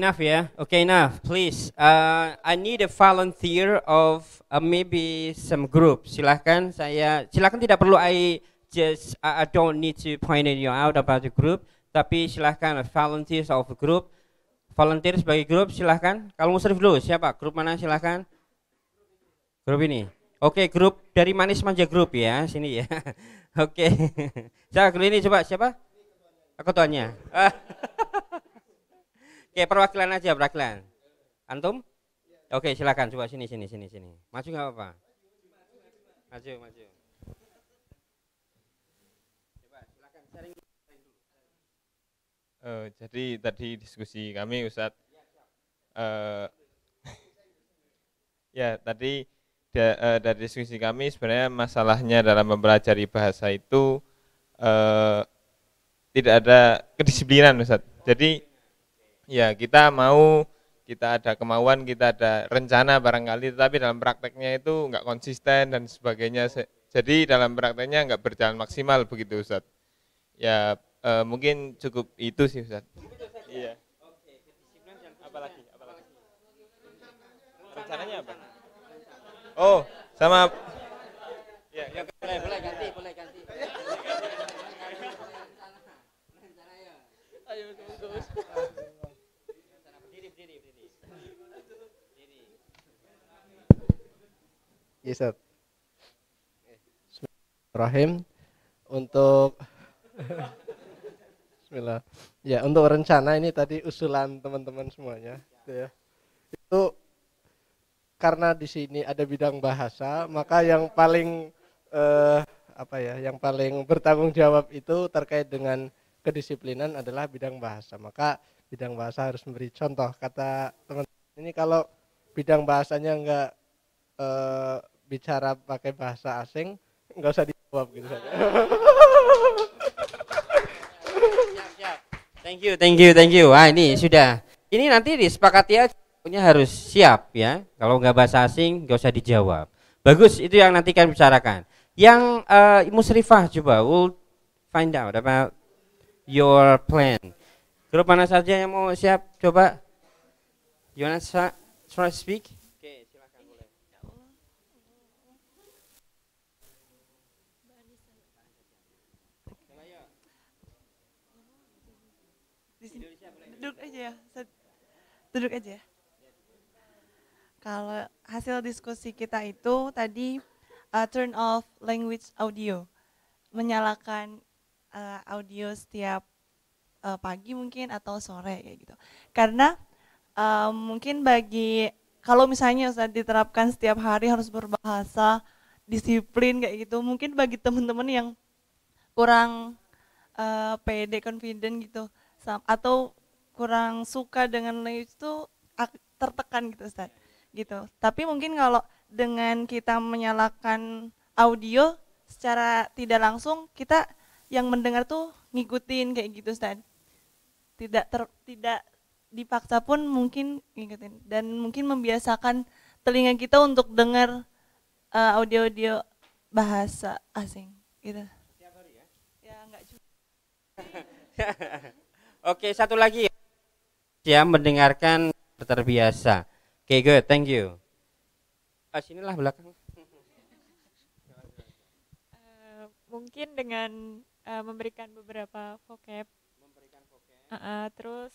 enough, yeah? Okay, enough. Please, uh, I need a volunteer of uh, maybe some group. Silahkan saya, silahkan tidak perlu I just I, I don't need to point you out about the group. Tapi silahkan a uh, volunteer of a group, volunteer sebagai grup silahkan. Kalau Musrif dulu siapa? Grup mana silahkan? Grup ini. Oke, okay, grup dari Manis Manja Group ya, sini ya. Oke. <laughs> Okay. Saya <laughs> grup ini coba siapa? Ketuanya. <laughs> Ah. Oke, perwakilan aja, perwakilan. Antum? Oke, silakan coba sini sini sini sini. Maju nggak apa-apa? Maju, maju. Coba uh, jadi tadi diskusi kami Ustadz uh, <laughs> ya tadi da, uh, dari diskusi kami sebenarnya masalahnya dalam mempelajari bahasa itu uh, tidak ada kedisiplinan Ustadz jadi ya kita mau kita ada kemauan, kita ada rencana barangkali, tetapi dalam prakteknya itu enggak konsisten dan sebagainya. Jadi dalam prakteknya enggak berjalan maksimal begitu Ustadz. Ya e, mungkin cukup itu sih Ustadz. Iya. Apalagi? Apalagi? Rencananya apa? Oh, sama. Ya, yang boleh, boleh. Yes, Bismillahirrahmanirrahim. Untuk <laughs> Bismillah. Ya, untuk rencana ini tadi usulan teman-teman semuanya, gitu ya. Itu karena di sini ada bidang bahasa, maka yang paling eh, apa ya, yang paling bertanggung jawab itu terkait dengan kedisiplinan adalah bidang bahasa. Maka bidang bahasa harus memberi contoh. Kata teman, -teman ini kalau bidang bahasanya enggak eh, bicara pakai bahasa asing nggak usah dijawab gitu saja. Thank you, thank you, thank you. Wah ini sudah. Ini nanti disepakati ya punya harus siap ya. Kalau nggak bahasa asing nggak usah dijawab. Bagus itu yang nanti kami bicarakan. Yang uh, eh, Musrifah coba we'll find out about your plan. Grup mana saja yang mau siap coba? You wanna try, try speak? di duduk aja ya duduk aja ya kalau hasil diskusi kita itu tadi uh, turn off language audio menyalakan uh, audio setiap uh, pagi mungkin atau sore kayak gitu karena uh, mungkin bagi kalau misalnya Ustaz diterapkan setiap hari harus berbahasa disiplin kayak gitu mungkin bagi teman-teman yang kurang uh, pede confident gitu atau kurang suka dengan language itu tertekan gitu Ustaz gitu tapi mungkin kalau dengan kita menyalakan audio secara tidak langsung kita yang mendengar tuh ngikutin kayak gitu Ustaz tidak ter, tidak dipaksa pun mungkin ngikutin dan mungkin membiasakan telinga kita untuk dengar uh, audio-audio bahasa asing gitu. setiap hari ya? Ya enggak cukup. <laughs> Oke, satu lagi ya. mendengarkan terbiasa. Oke, okay, good. Thank you. Ah, sinilah belakang. Eh, mungkin dengan uh, memberikan beberapa vocab. Memberikan vocab. Uh, uh, terus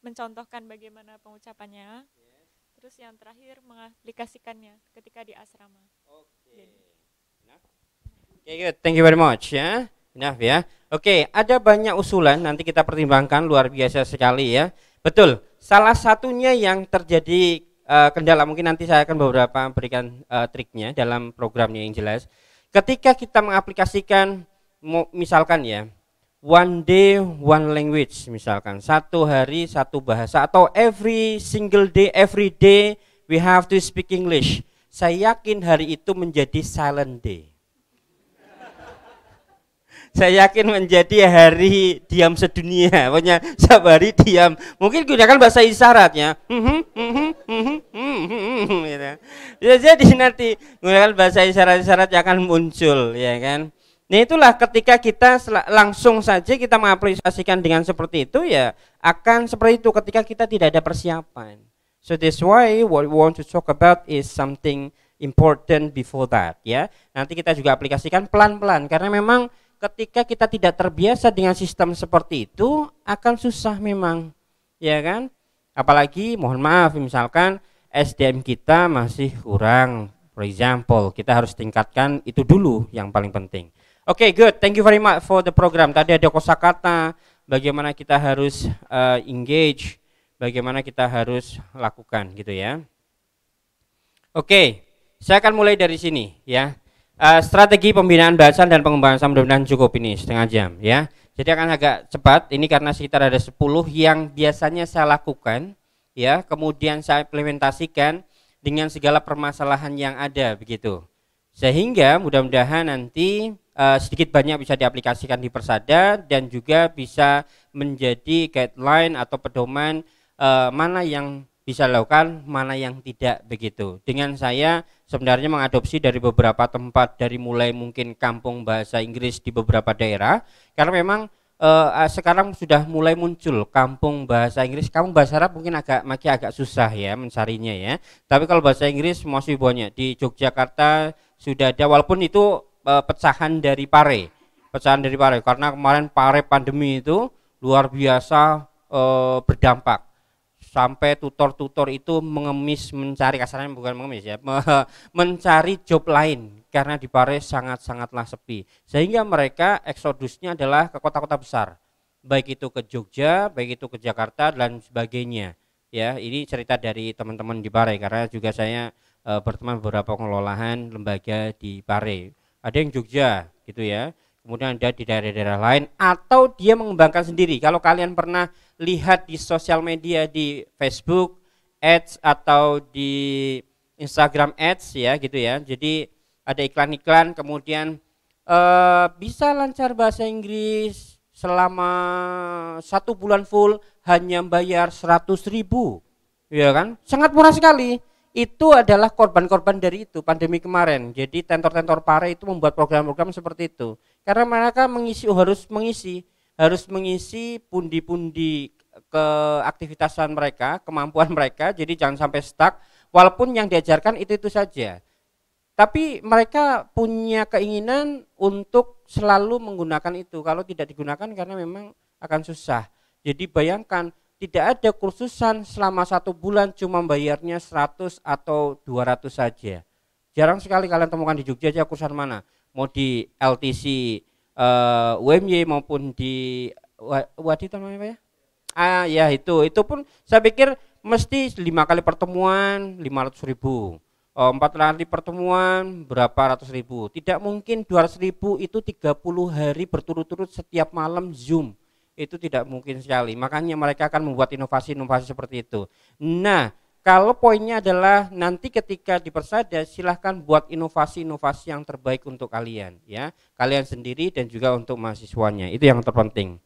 mencontohkan bagaimana pengucapannya. Yes. Terus yang terakhir mengaplikasikannya ketika di asrama. Oke. Okay. Nah. Oke, okay, good. Thank you very much ya. Enough ya. Oke, ada banyak usulan nanti kita pertimbangkan luar biasa sekali ya. Betul. Salah satunya yang terjadi uh, kendala mungkin nanti saya akan beberapa berikan uh, triknya dalam programnya yang jelas. Ketika kita mengaplikasikan misalkan ya one day one language misalkan satu hari satu bahasa atau every single day every day we have to speak English. Saya yakin hari itu menjadi silent day saya yakin menjadi hari diam sedunia pokoknya sabar hari diam mungkin gunakan bahasa isyaratnya mhm, mhm, mhm, gitu. Ya, jadi nanti gunakan bahasa isyarat-isyarat yang akan muncul ya kan Nah itulah ketika kita langsung saja kita mengaplikasikan dengan seperti itu ya akan seperti itu ketika kita tidak ada persiapan. So that's why what we want to talk about is something important before that ya. Nanti kita juga aplikasikan pelan-pelan karena memang ketika kita tidak terbiasa dengan sistem seperti itu akan susah memang ya kan apalagi mohon maaf misalkan SDM kita masih kurang for example kita harus tingkatkan itu dulu yang paling penting oke okay, good thank you very much for the program tadi ada kosakata bagaimana kita harus uh, engage bagaimana kita harus lakukan gitu ya oke okay, saya akan mulai dari sini ya Eh, strategi pembinaan bahasan dan pengembangan saham mudah cukup ini setengah jam ya. Jadi akan agak cepat ini karena sekitar ada 10 yang biasanya saya lakukan ya, kemudian saya implementasikan dengan segala permasalahan yang ada begitu. Sehingga mudah-mudahan nanti uh, sedikit banyak bisa diaplikasikan di Persada dan juga bisa menjadi guideline atau pedoman uh, mana yang bisa lakukan, mana yang tidak begitu. Dengan saya sebenarnya mengadopsi dari beberapa tempat dari mulai mungkin kampung bahasa Inggris di beberapa daerah karena memang eh, eh, sekarang sudah mulai muncul kampung bahasa Inggris, kampung bahasa Arab mungkin agak makin agak susah ya mencarinya ya. Tapi kalau bahasa Inggris masih banyak di Yogyakarta sudah ada walaupun itu eh, pecahan dari Pare. Pecahan dari Pare karena kemarin Pare pandemi itu luar biasa eh, berdampak sampai tutor-tutor itu mengemis mencari kasarnya bukan mengemis ya <laughs> mencari job lain karena di Paris sangat-sangatlah sepi sehingga mereka eksodusnya adalah ke kota-kota besar baik itu ke Jogja baik itu ke Jakarta dan sebagainya ya ini cerita dari teman-teman di Pare karena juga saya e, berteman beberapa pengelolaan lembaga di Pare ada yang Jogja gitu ya kemudian ada di daerah-daerah lain atau dia mengembangkan sendiri. Kalau kalian pernah lihat di sosial media di Facebook Ads atau di Instagram Ads ya gitu ya. Jadi ada iklan-iklan kemudian eh, bisa lancar bahasa Inggris selama satu bulan full hanya bayar 100.000 ribu ya kan sangat murah sekali itu adalah korban-korban dari itu pandemi kemarin. Jadi tentor-tentor pare itu membuat program-program seperti itu. Karena mereka mengisi harus mengisi harus mengisi pundi-pundi ke mereka, kemampuan mereka. Jadi jangan sampai stuck walaupun yang diajarkan itu-itu saja. Tapi mereka punya keinginan untuk selalu menggunakan itu. Kalau tidak digunakan karena memang akan susah. Jadi bayangkan tidak ada kursusan selama satu bulan cuma bayarnya 100 atau 200 saja. Jarang sekali kalian temukan di Jogja aja kursusan mana mau di LTC uh, eh, UMY maupun di Wadi namanya apa ya? Ah ya itu, itu pun saya pikir mesti lima kali pertemuan lima ratus ribu oh, empat kali pertemuan berapa ratus ribu tidak mungkin dua ratus ribu itu tiga puluh hari berturut-turut setiap malam zoom itu tidak mungkin sekali makanya mereka akan membuat inovasi-inovasi seperti itu nah kalau poinnya adalah nanti ketika di Persada silahkan buat inovasi-inovasi yang terbaik untuk kalian ya kalian sendiri dan juga untuk mahasiswanya itu yang terpenting.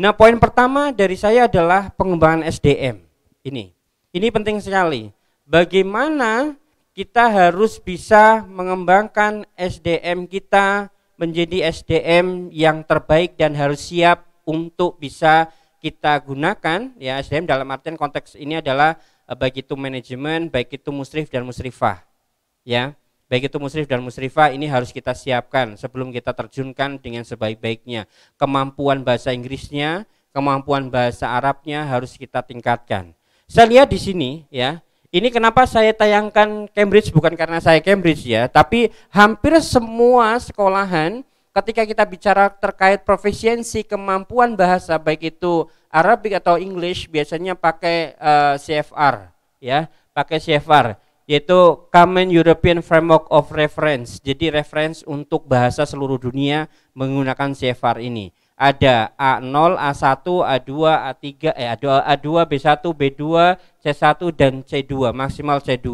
Nah poin pertama dari saya adalah pengembangan SDM ini ini penting sekali bagaimana kita harus bisa mengembangkan SDM kita menjadi SDM yang terbaik dan harus siap untuk bisa kita gunakan ya SDM dalam artian konteks ini adalah Eh, baik itu manajemen, baik itu musrif dan musrifah. Ya, baik itu musrif dan musrifah ini harus kita siapkan sebelum kita terjunkan dengan sebaik-baiknya. Kemampuan bahasa Inggrisnya, kemampuan bahasa Arabnya harus kita tingkatkan. Saya lihat di sini ya, ini kenapa saya tayangkan Cambridge bukan karena saya Cambridge ya, tapi hampir semua sekolahan ketika kita bicara terkait profesiensi kemampuan bahasa baik itu Arabic atau English biasanya pakai uh, eh, CFR ya, pakai CFR yaitu Common European Framework of Reference. Jadi reference untuk bahasa seluruh dunia menggunakan CFR ini. Ada A0, A1, A2, A3, eh A2, B1, B2, C1 dan C2, maksimal C2.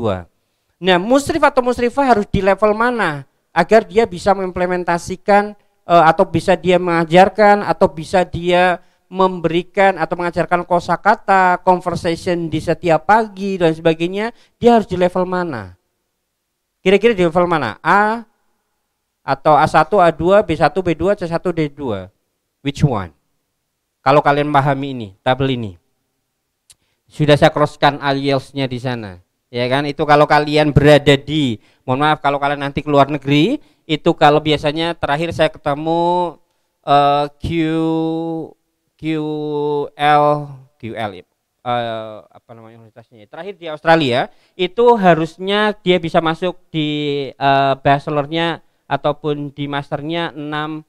Nah, musrif atau musrifah harus di level mana agar dia bisa mengimplementasikan eh, atau bisa dia mengajarkan atau bisa dia memberikan atau mengajarkan kosakata, conversation di setiap pagi dan sebagainya, dia harus di level mana? Kira-kira di level mana? A atau A1, A2, B1, B2, C1, D2. Which one? Kalau kalian pahami ini, tabel ini. Sudah saya crosskan aliasnya di sana. Ya kan? Itu kalau kalian berada di, mohon maaf kalau kalian nanti keluar negeri, itu kalau biasanya terakhir saya ketemu uh, Q QL QL uh, iya. eh, apa namanya universitasnya ya? terakhir di Australia itu harusnya dia bisa masuk di uh, bachelornya ataupun di masternya 6.5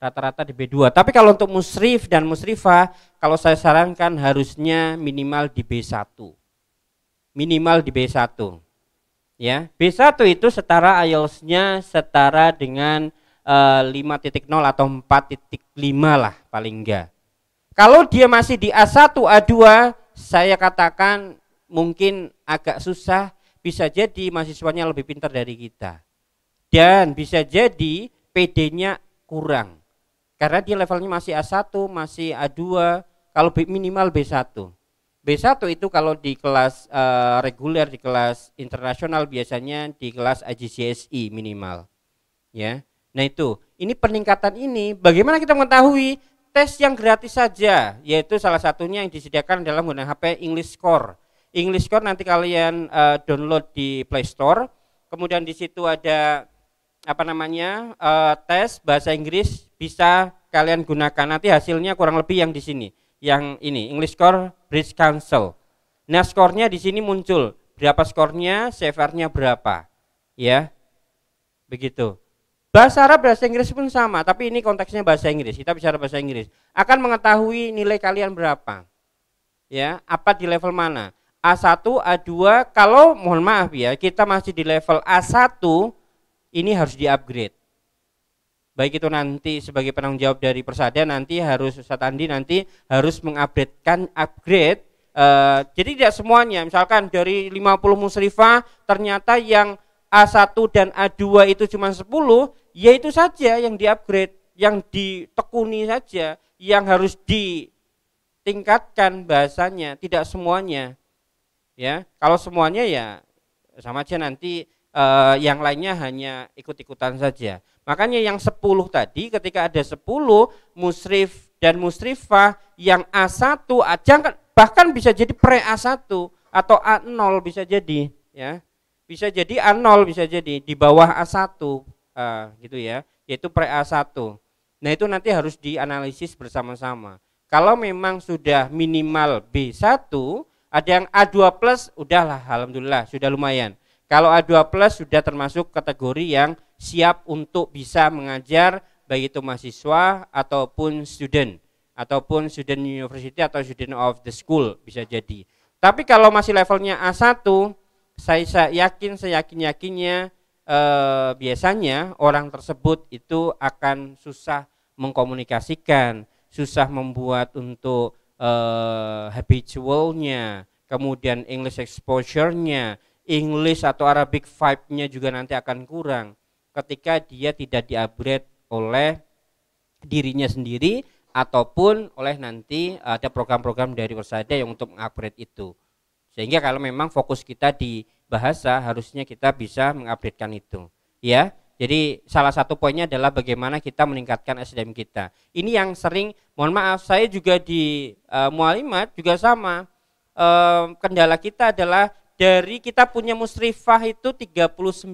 rata-rata di B2 tapi kalau untuk musrif dan musrifah kalau saya sarankan harusnya minimal di B1 minimal di B1 ya B1 itu setara IELTS-nya setara dengan 5.0 eh, atau 4.5 lah paling enggak. Kalau dia masih di A1, A2, saya katakan mungkin agak susah, bisa jadi mahasiswanya lebih pintar dari kita. Dan bisa jadi PD-nya kurang. Karena dia levelnya masih A1, masih A2, kalau minimal B1. B1 itu kalau di kelas uh, reguler, di kelas internasional biasanya di kelas AJCSI e minimal. Ya. Nah itu, ini peningkatan ini bagaimana kita mengetahui tes yang gratis saja, yaitu salah satunya yang disediakan dalam menggunakan HP English Score. English Score nanti kalian uh, download di Play Store, kemudian di situ ada apa namanya uh, tes bahasa Inggris bisa kalian gunakan. Nanti hasilnya kurang lebih yang di sini, yang ini English Score Bridge Council. Nah skornya di sini muncul berapa skornya, severnya berapa, ya begitu. Bahasa Arab, bahasa Inggris pun sama, tapi ini konteksnya bahasa Inggris. Kita bicara bahasa Inggris. Akan mengetahui nilai kalian berapa. Ya, apa di level mana? A1, A2, kalau mohon maaf ya, kita masih di level A1, ini harus di-upgrade. Baik itu nanti sebagai penanggung jawab dari persada, nanti harus Ustadz Andi nanti harus mengupdatekan upgrade. Uh, jadi tidak semuanya, misalkan dari 50 musrifah ternyata yang A1 dan A2 itu cuma 10, ya itu saja yang diupgrade, yang ditekuni saja, yang harus ditingkatkan bahasanya, tidak semuanya. Ya, kalau semuanya ya sama aja nanti eh, yang lainnya hanya ikut-ikutan saja. Makanya yang 10 tadi ketika ada 10 musrif dan musrifah yang A1 aja bahkan bisa jadi pre A1 atau A0 bisa jadi ya. Bisa jadi A0 bisa jadi di bawah A1 uh, gitu ya, yaitu pre A1. Nah, itu nanti harus dianalisis bersama-sama. Kalau memang sudah minimal B1, ada yang A2 plus udahlah alhamdulillah sudah lumayan. Kalau A2 plus sudah termasuk kategori yang siap untuk bisa mengajar baik itu mahasiswa ataupun student ataupun student university atau student of the school bisa jadi. Tapi kalau masih levelnya A1, saya, saya yakin, saya yakin yakinnya eh, biasanya orang tersebut itu akan susah mengkomunikasikan, susah membuat untuk eh, habitualnya, kemudian English exposure-nya, English atau Arabic vibe-nya juga nanti akan kurang ketika dia tidak diupgrade oleh dirinya sendiri ataupun oleh nanti ada program-program dari Persada yang untuk mengupgrade itu. Sehingga kalau memang fokus kita di bahasa harusnya kita bisa mengupdatekan itu. Ya. Jadi salah satu poinnya adalah bagaimana kita meningkatkan SDM kita. Ini yang sering, mohon maaf, saya juga di e, eh, Mualimat juga sama. E, kendala kita adalah dari kita punya musrifah itu 39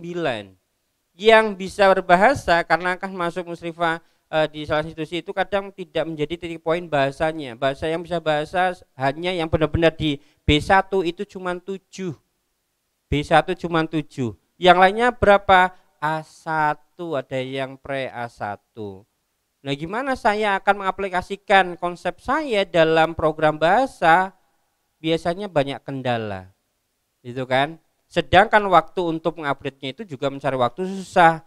yang bisa berbahasa karena akan masuk musrifah e, di salah satu institusi itu kadang tidak menjadi titik poin bahasanya. Bahasa yang bisa bahasa hanya yang benar-benar di B1 itu cuma 7. B1 cuma 7. Yang lainnya berapa? A1 ada yang pre A1. Nah, gimana saya akan mengaplikasikan konsep saya dalam program bahasa? Biasanya banyak kendala. gitu kan? Sedangkan waktu untuk mengupdate-nya itu juga mencari waktu susah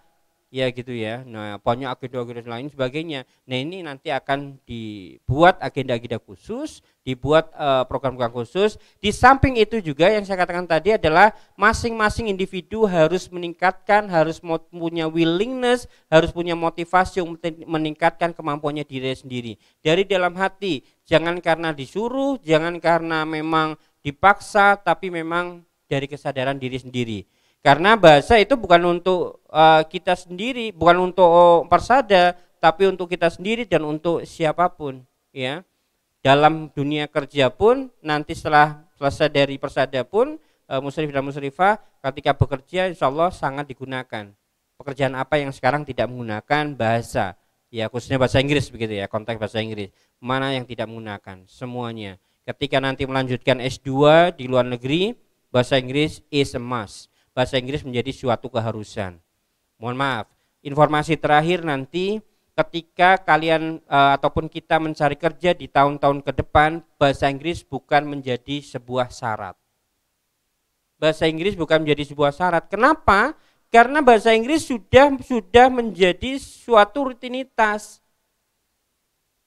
ya gitu ya. Nah, banyak agenda-agenda lain sebagainya. Nah, ini nanti akan dibuat agenda-agenda khusus, dibuat eh, program-program khusus. Di samping itu juga yang saya katakan tadi adalah masing-masing individu harus meningkatkan, harus punya willingness, harus punya motivasi untuk meningkatkan kemampuannya diri sendiri. Dari dalam hati, jangan karena disuruh, jangan karena memang dipaksa, tapi memang dari kesadaran diri sendiri. Karena bahasa itu bukan untuk uh, kita sendiri, bukan untuk oh, persada, tapi untuk kita sendiri dan untuk siapapun, ya. Dalam dunia kerja pun nanti setelah selesai dari persada pun uh, eh, musrif dan musrifah ketika bekerja insya Allah sangat digunakan. Pekerjaan apa yang sekarang tidak menggunakan bahasa, ya khususnya bahasa Inggris begitu ya, konteks bahasa Inggris. Mana yang tidak menggunakan? Semuanya. Ketika nanti melanjutkan S2 di luar negeri, bahasa Inggris is a must bahasa Inggris menjadi suatu keharusan. Mohon maaf. Informasi terakhir nanti ketika kalian e, ataupun kita mencari kerja di tahun-tahun ke depan, bahasa Inggris bukan menjadi sebuah syarat. Bahasa Inggris bukan menjadi sebuah syarat. Kenapa? Karena bahasa Inggris sudah sudah menjadi suatu rutinitas.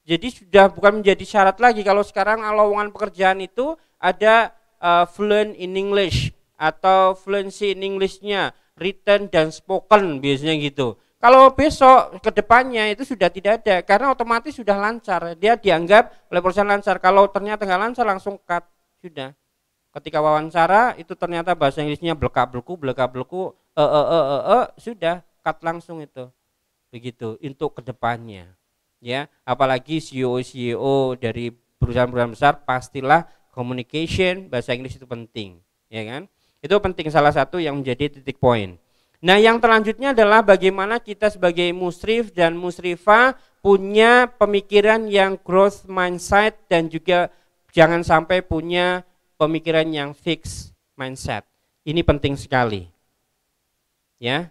Jadi sudah bukan menjadi syarat lagi kalau sekarang lowongan pekerjaan itu ada uh, fluent in English, atau fluency in Englishnya, written dan spoken biasanya gitu. Kalau besok ke depannya itu sudah tidak ada karena otomatis sudah lancar. Dia dianggap oleh perusahaan lancar. Kalau ternyata nggak lancar langsung cut sudah. Ketika wawancara itu ternyata bahasa Inggrisnya belka belku belka belku e eh, e eh, e eh, e, e sudah cut langsung itu. Begitu untuk kedepannya Ya, apalagi CEO CEO dari perusahaan-perusahaan besar pastilah communication bahasa Inggris itu penting, ya kan? Itu penting salah satu yang menjadi titik poin. Nah, yang selanjutnya adalah bagaimana kita sebagai musrif dan musrifa punya pemikiran yang growth mindset dan juga jangan sampai punya pemikiran yang fixed mindset. Ini penting sekali. Ya.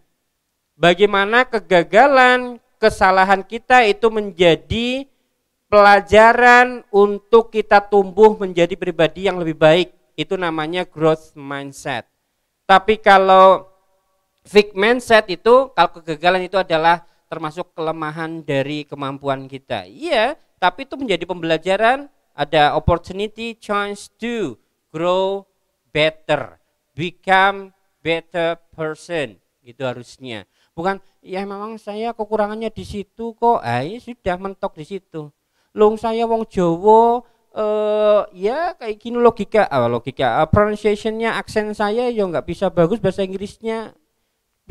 Bagaimana kegagalan, kesalahan kita itu menjadi pelajaran untuk kita tumbuh menjadi pribadi yang lebih baik itu namanya growth mindset. Tapi kalau fixed mindset itu kalau kegagalan itu adalah termasuk kelemahan dari kemampuan kita. Iya, tapi itu menjadi pembelajaran, ada opportunity, chance to grow better, become better person Itu harusnya. Bukan ya memang saya kekurangannya di situ kok. ayo ah, iya, sudah mentok di situ. Lung saya wong Jowo eh uh, ya kayak gini logika uh, logika uh, pronunciationnya aksen saya yang nggak bisa bagus bahasa Inggrisnya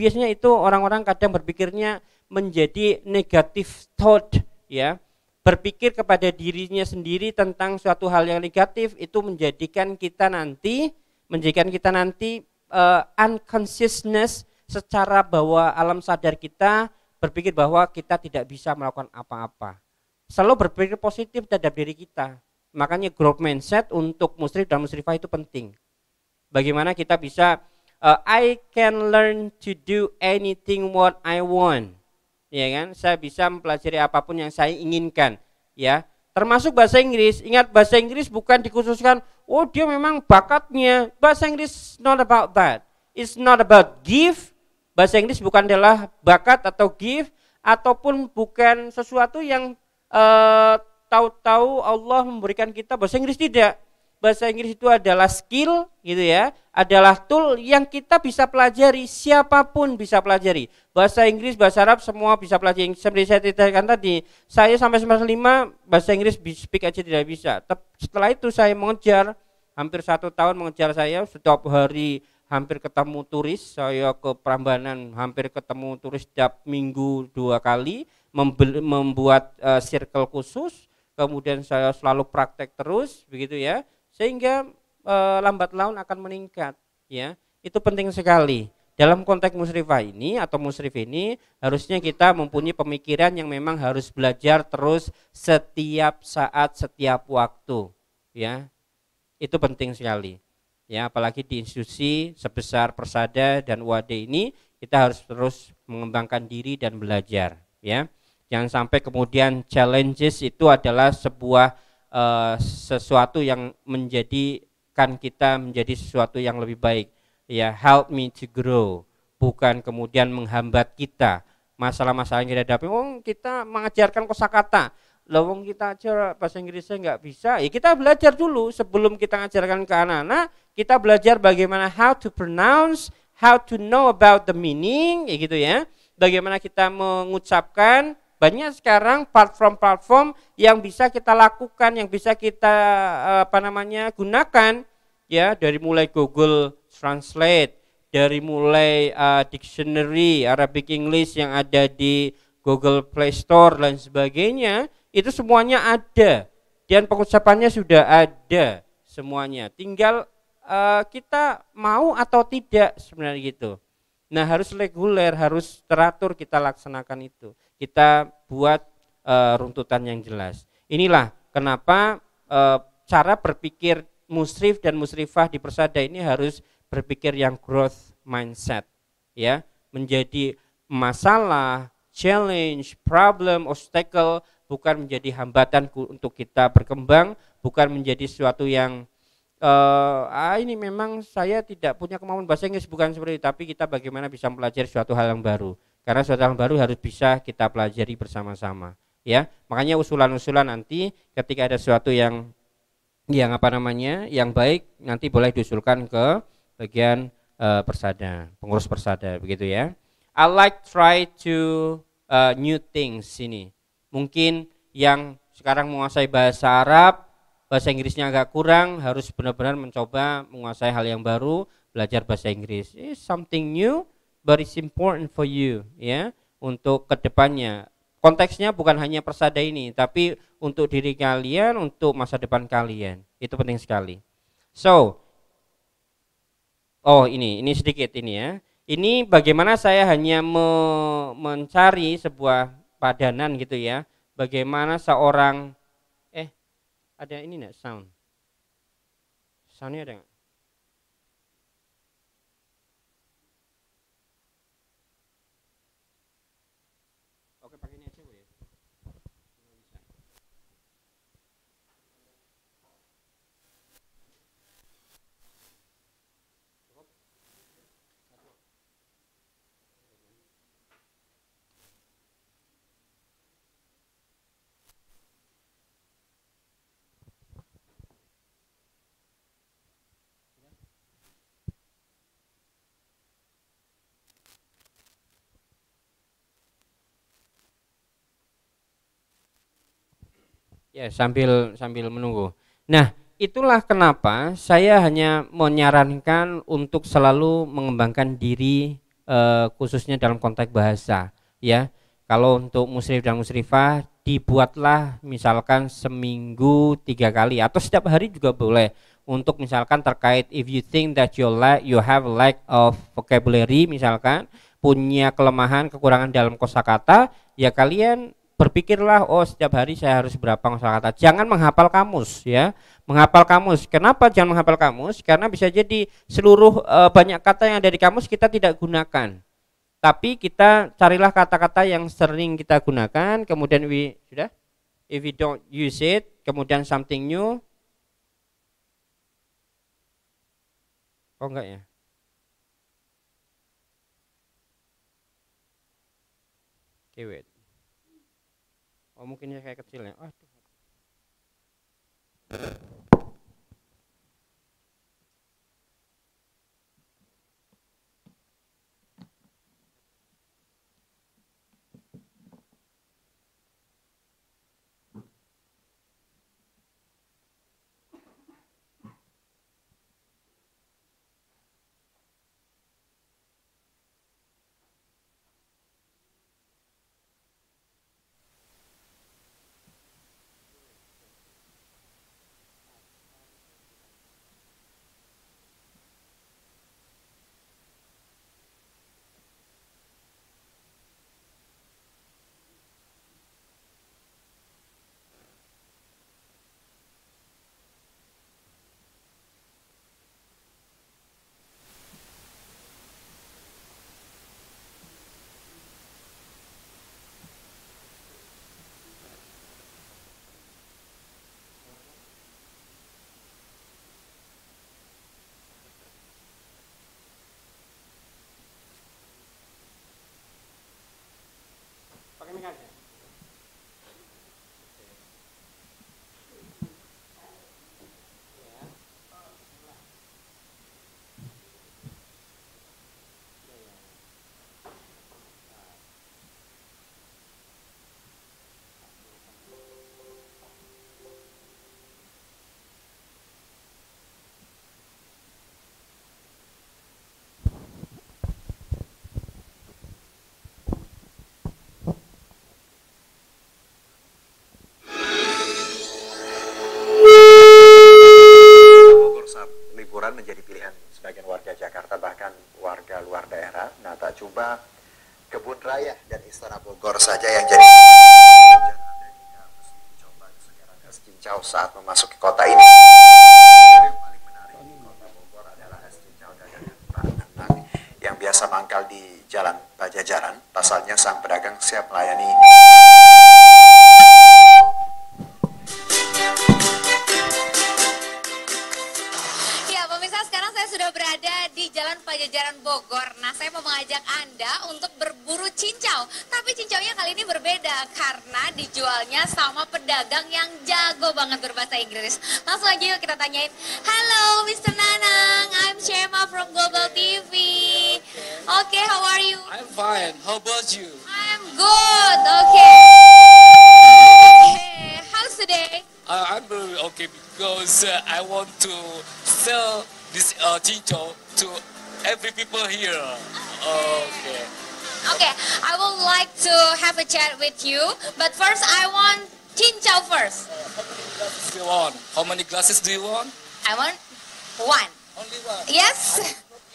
biasanya itu orang-orang kadang berpikirnya menjadi negatif thought ya berpikir kepada dirinya sendiri tentang suatu hal yang negatif itu menjadikan kita nanti menjadikan kita nanti uh, unconsciousness secara bahwa alam sadar kita berpikir bahwa kita tidak bisa melakukan apa-apa selalu berpikir positif terhadap diri kita Makanya growth mindset untuk musrif dan musrifah itu penting. Bagaimana kita bisa uh, I can learn to do anything what I want. Ya kan? Saya bisa mempelajari apapun yang saya inginkan, ya. Termasuk bahasa Inggris. Ingat bahasa Inggris bukan dikhususkan, oh dia memang bakatnya. Bahasa Inggris not about that. It's not about gift Bahasa Inggris bukan adalah bakat atau gift ataupun bukan sesuatu yang uh, tahu-tahu Allah memberikan kita bahasa Inggris tidak. Bahasa Inggris itu adalah skill gitu ya, adalah tool yang kita bisa pelajari, siapapun bisa pelajari. Bahasa Inggris, bahasa Arab semua bisa pelajari. Seperti saya ceritakan tadi, saya sampai semester lima bahasa Inggris speak aja tidak bisa. Setelah itu saya mengejar hampir satu tahun mengejar saya setiap hari hampir ketemu turis saya ke Prambanan hampir ketemu turis setiap minggu dua kali membuat uh, circle khusus kemudian saya selalu praktek terus begitu ya sehingga e, lambat laun akan meningkat ya itu penting sekali dalam konteks musrifah ini atau musrif ini harusnya kita mempunyai pemikiran yang memang harus belajar terus setiap saat setiap waktu ya itu penting sekali ya apalagi di institusi sebesar Persada dan UAD ini kita harus terus mengembangkan diri dan belajar ya Jangan sampai kemudian challenges itu adalah sebuah uh, sesuatu yang menjadikan kita menjadi sesuatu yang lebih baik. Ya, help me to grow, bukan kemudian menghambat kita. Masalah-masalah yang kita hadapi, oh kita mengajarkan kosakata, lawang kita ajar bahasa Inggrisnya nggak bisa, ya kita belajar dulu sebelum kita ajarkan ke anak-anak, kita belajar bagaimana how to pronounce, how to know about the meaning, ya gitu ya. Bagaimana kita mengucapkan, banyak sekarang platform-platform yang bisa kita lakukan, yang bisa kita eh, apa namanya gunakan ya dari mulai Google Translate, dari mulai uh, dictionary Arabic English yang ada di Google Play Store dan sebagainya, itu semuanya ada dan pengucapannya sudah ada semuanya. Tinggal uh, kita mau atau tidak sebenarnya gitu. Nah, harus reguler, harus teratur kita laksanakan itu kita buat e, runtutan yang jelas. Inilah kenapa e, cara berpikir musrif dan musrifah di persada ini harus berpikir yang growth mindset ya, menjadi masalah, challenge, problem, obstacle bukan menjadi hambatan untuk kita berkembang, bukan menjadi sesuatu yang uh, ah ini memang saya tidak punya kemampuan bahasa Inggris bukan seperti itu, tapi kita bagaimana bisa mempelajari suatu hal yang baru. Karena suatu yang baru harus bisa kita pelajari bersama-sama, ya. Makanya usulan-usulan nanti ketika ada sesuatu yang yang apa namanya, yang baik nanti boleh diusulkan ke bagian uh, persada, pengurus persada begitu ya. I like try to uh, new things ini. Mungkin yang sekarang menguasai bahasa Arab, bahasa Inggrisnya agak kurang, harus benar-benar mencoba menguasai hal yang baru, belajar bahasa Inggris. It's something new but it's important for you ya untuk kedepannya konteksnya bukan hanya persada ini tapi untuk diri kalian untuk masa depan kalian itu penting sekali so oh ini ini sedikit ini ya ini bagaimana saya hanya me mencari sebuah padanan gitu ya bagaimana seorang eh ada ini enggak sound soundnya ada enggak Ya, sambil sambil menunggu. Nah, itulah kenapa saya hanya menyarankan untuk selalu mengembangkan diri e, khususnya dalam konteks bahasa, ya. Kalau untuk musrif dan musrifah dibuatlah misalkan seminggu tiga kali atau setiap hari juga boleh untuk misalkan terkait if you think that you lack you have lack of vocabulary misalkan punya kelemahan kekurangan dalam kosakata ya kalian berpikirlah oh setiap hari saya harus berapa kata Jangan menghafal kamus ya. Menghafal kamus. Kenapa jangan menghafal kamus? Karena bisa jadi seluruh e, banyak kata yang ada di kamus kita tidak gunakan. Tapi kita carilah kata-kata yang sering kita gunakan, kemudian we sudah if we don't use it, kemudian something new. Oh enggak ya? Okay, wait oh mungkin ya kayak kecil ya aduh menjadi pilihan sebagian warga Jakarta bahkan warga luar daerah. Nah tak coba kebun raya dan istana Bogor saja yang jadi saat memasuki kota chat with you. But first, I want Chow first. how many glasses do you want? How many glasses do you want? I want one. Only one. Yes.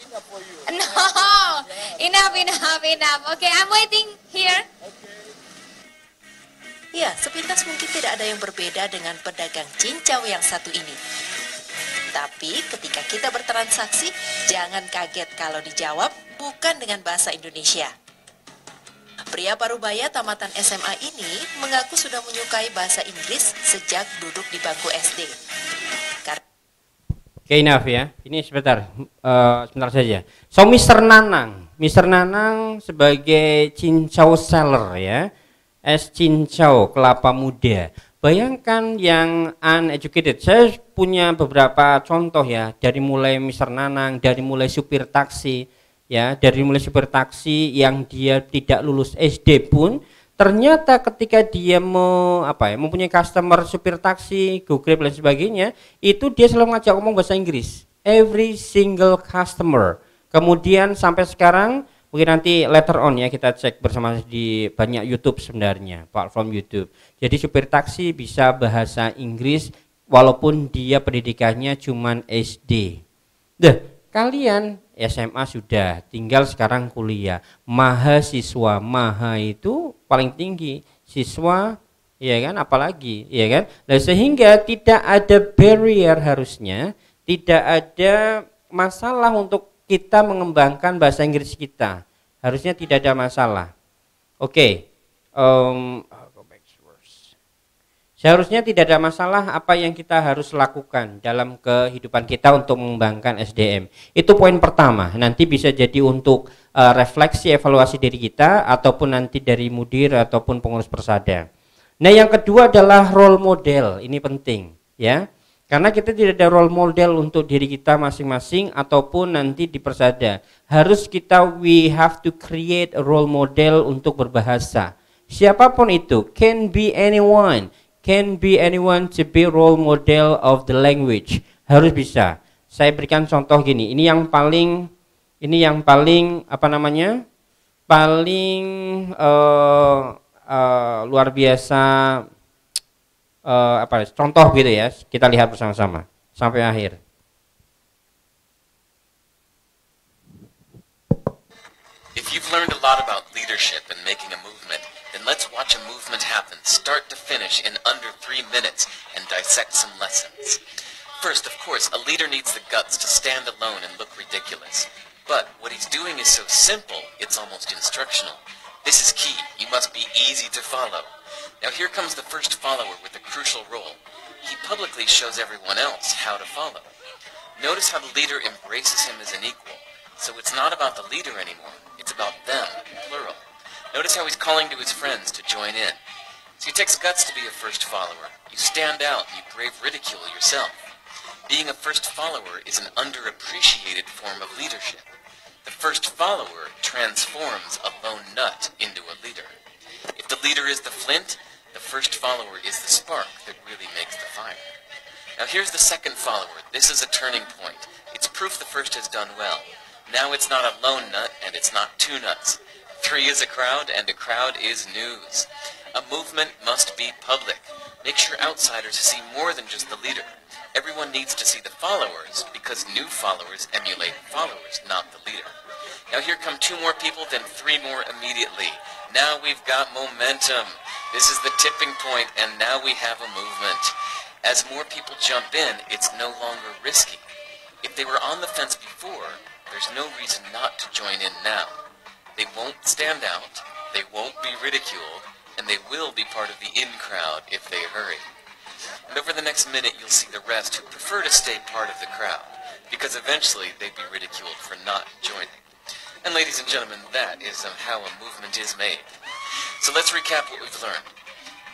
Enough for you. <laughs> No, yeah. enough, enough, enough. Okay, I'm waiting here. Okay. Ya, sepintas mungkin tidak ada yang berbeda dengan pedagang cincau yang satu ini. Tapi ketika kita bertransaksi, jangan kaget kalau dijawab bukan dengan bahasa Indonesia. Pria Parubaya tamatan SMA ini mengaku sudah menyukai bahasa Inggris sejak duduk di bangku SD. Karena... Oke, okay, enough ya. Ini sebentar, uh, sebentar saja. So, Mr. Nanang. Mr. Nanang sebagai cincau seller ya. Es cincau, kelapa muda. Bayangkan yang uneducated. Saya punya beberapa contoh ya, dari mulai Mr. Nanang, dari mulai supir taksi, ya dari mulai supir taksi yang dia tidak lulus SD pun ternyata ketika dia mau apa ya mempunyai customer supir taksi, Google dan sebagainya, itu dia selalu ngajak ngomong bahasa Inggris. Every single customer. Kemudian sampai sekarang mungkin nanti later on ya kita cek bersama di banyak YouTube sebenarnya, platform YouTube. Jadi supir taksi bisa bahasa Inggris walaupun dia pendidikannya cuman SD. Deh, kalian SMA sudah, tinggal sekarang kuliah. Mahasiswa, maha itu paling tinggi, siswa ya kan apalagi ya kan. Nah, sehingga tidak ada barrier harusnya, tidak ada masalah untuk kita mengembangkan bahasa Inggris kita. Harusnya tidak ada masalah. Oke. Okay. Um, Seharusnya tidak ada masalah apa yang kita harus lakukan dalam kehidupan kita untuk mengembangkan SDM. Itu poin pertama. Nanti bisa jadi untuk uh, refleksi evaluasi diri kita ataupun nanti dari mudir ataupun pengurus persada. Nah, yang kedua adalah role model. Ini penting, ya. Karena kita tidak ada role model untuk diri kita masing-masing ataupun nanti di persada. Harus kita we have to create a role model untuk berbahasa. Siapapun itu, can be anyone can be anyone to be role model of the language. Harus bisa. Saya berikan contoh gini. Ini yang paling ini yang paling apa namanya? paling uh, uh, luar biasa uh, apa ya? contoh gitu ya. Kita lihat bersama-sama sampai akhir. If you've learned a lot about leadership and making a move Let's watch a movement happen, start to finish, in under three minutes, and dissect some lessons. First, of course, a leader needs the guts to stand alone and look ridiculous. But what he's doing is so simple, it's almost instructional. This is key. You must be easy to follow. Now here comes the first follower with a crucial role. He publicly shows everyone else how to follow. Notice how the leader embraces him as an equal. So it's not about the leader anymore. It's about them, plural. Notice how he's calling to his friends to join in. So it takes guts to be a first follower. You stand out and you brave ridicule yourself. Being a first follower is an underappreciated form of leadership. The first follower transforms a lone nut into a leader. If the leader is the flint, the first follower is the spark that really makes the fire. Now here's the second follower. This is a turning point. It's proof the first has done well. Now it's not a lone nut, and it's not two nuts. Victory is a crowd, and a crowd is news. A movement must be public. Make sure outsiders see more than just the leader. Everyone needs to see the followers, because new followers emulate followers, not the leader. Now here come two more people, then three more immediately. Now we've got momentum. This is the tipping point, and now we have a movement. As more people jump in, it's no longer risky. If they were on the fence before, there's no reason not to join in now. They won't stand out, they won't be ridiculed, and they will be part of the in crowd if they hurry. And over the next minute you'll see the rest who prefer to stay part of the crowd, because eventually they'd be ridiculed for not joining. And ladies and gentlemen, that is how a movement is made. So let's recap what we've learned.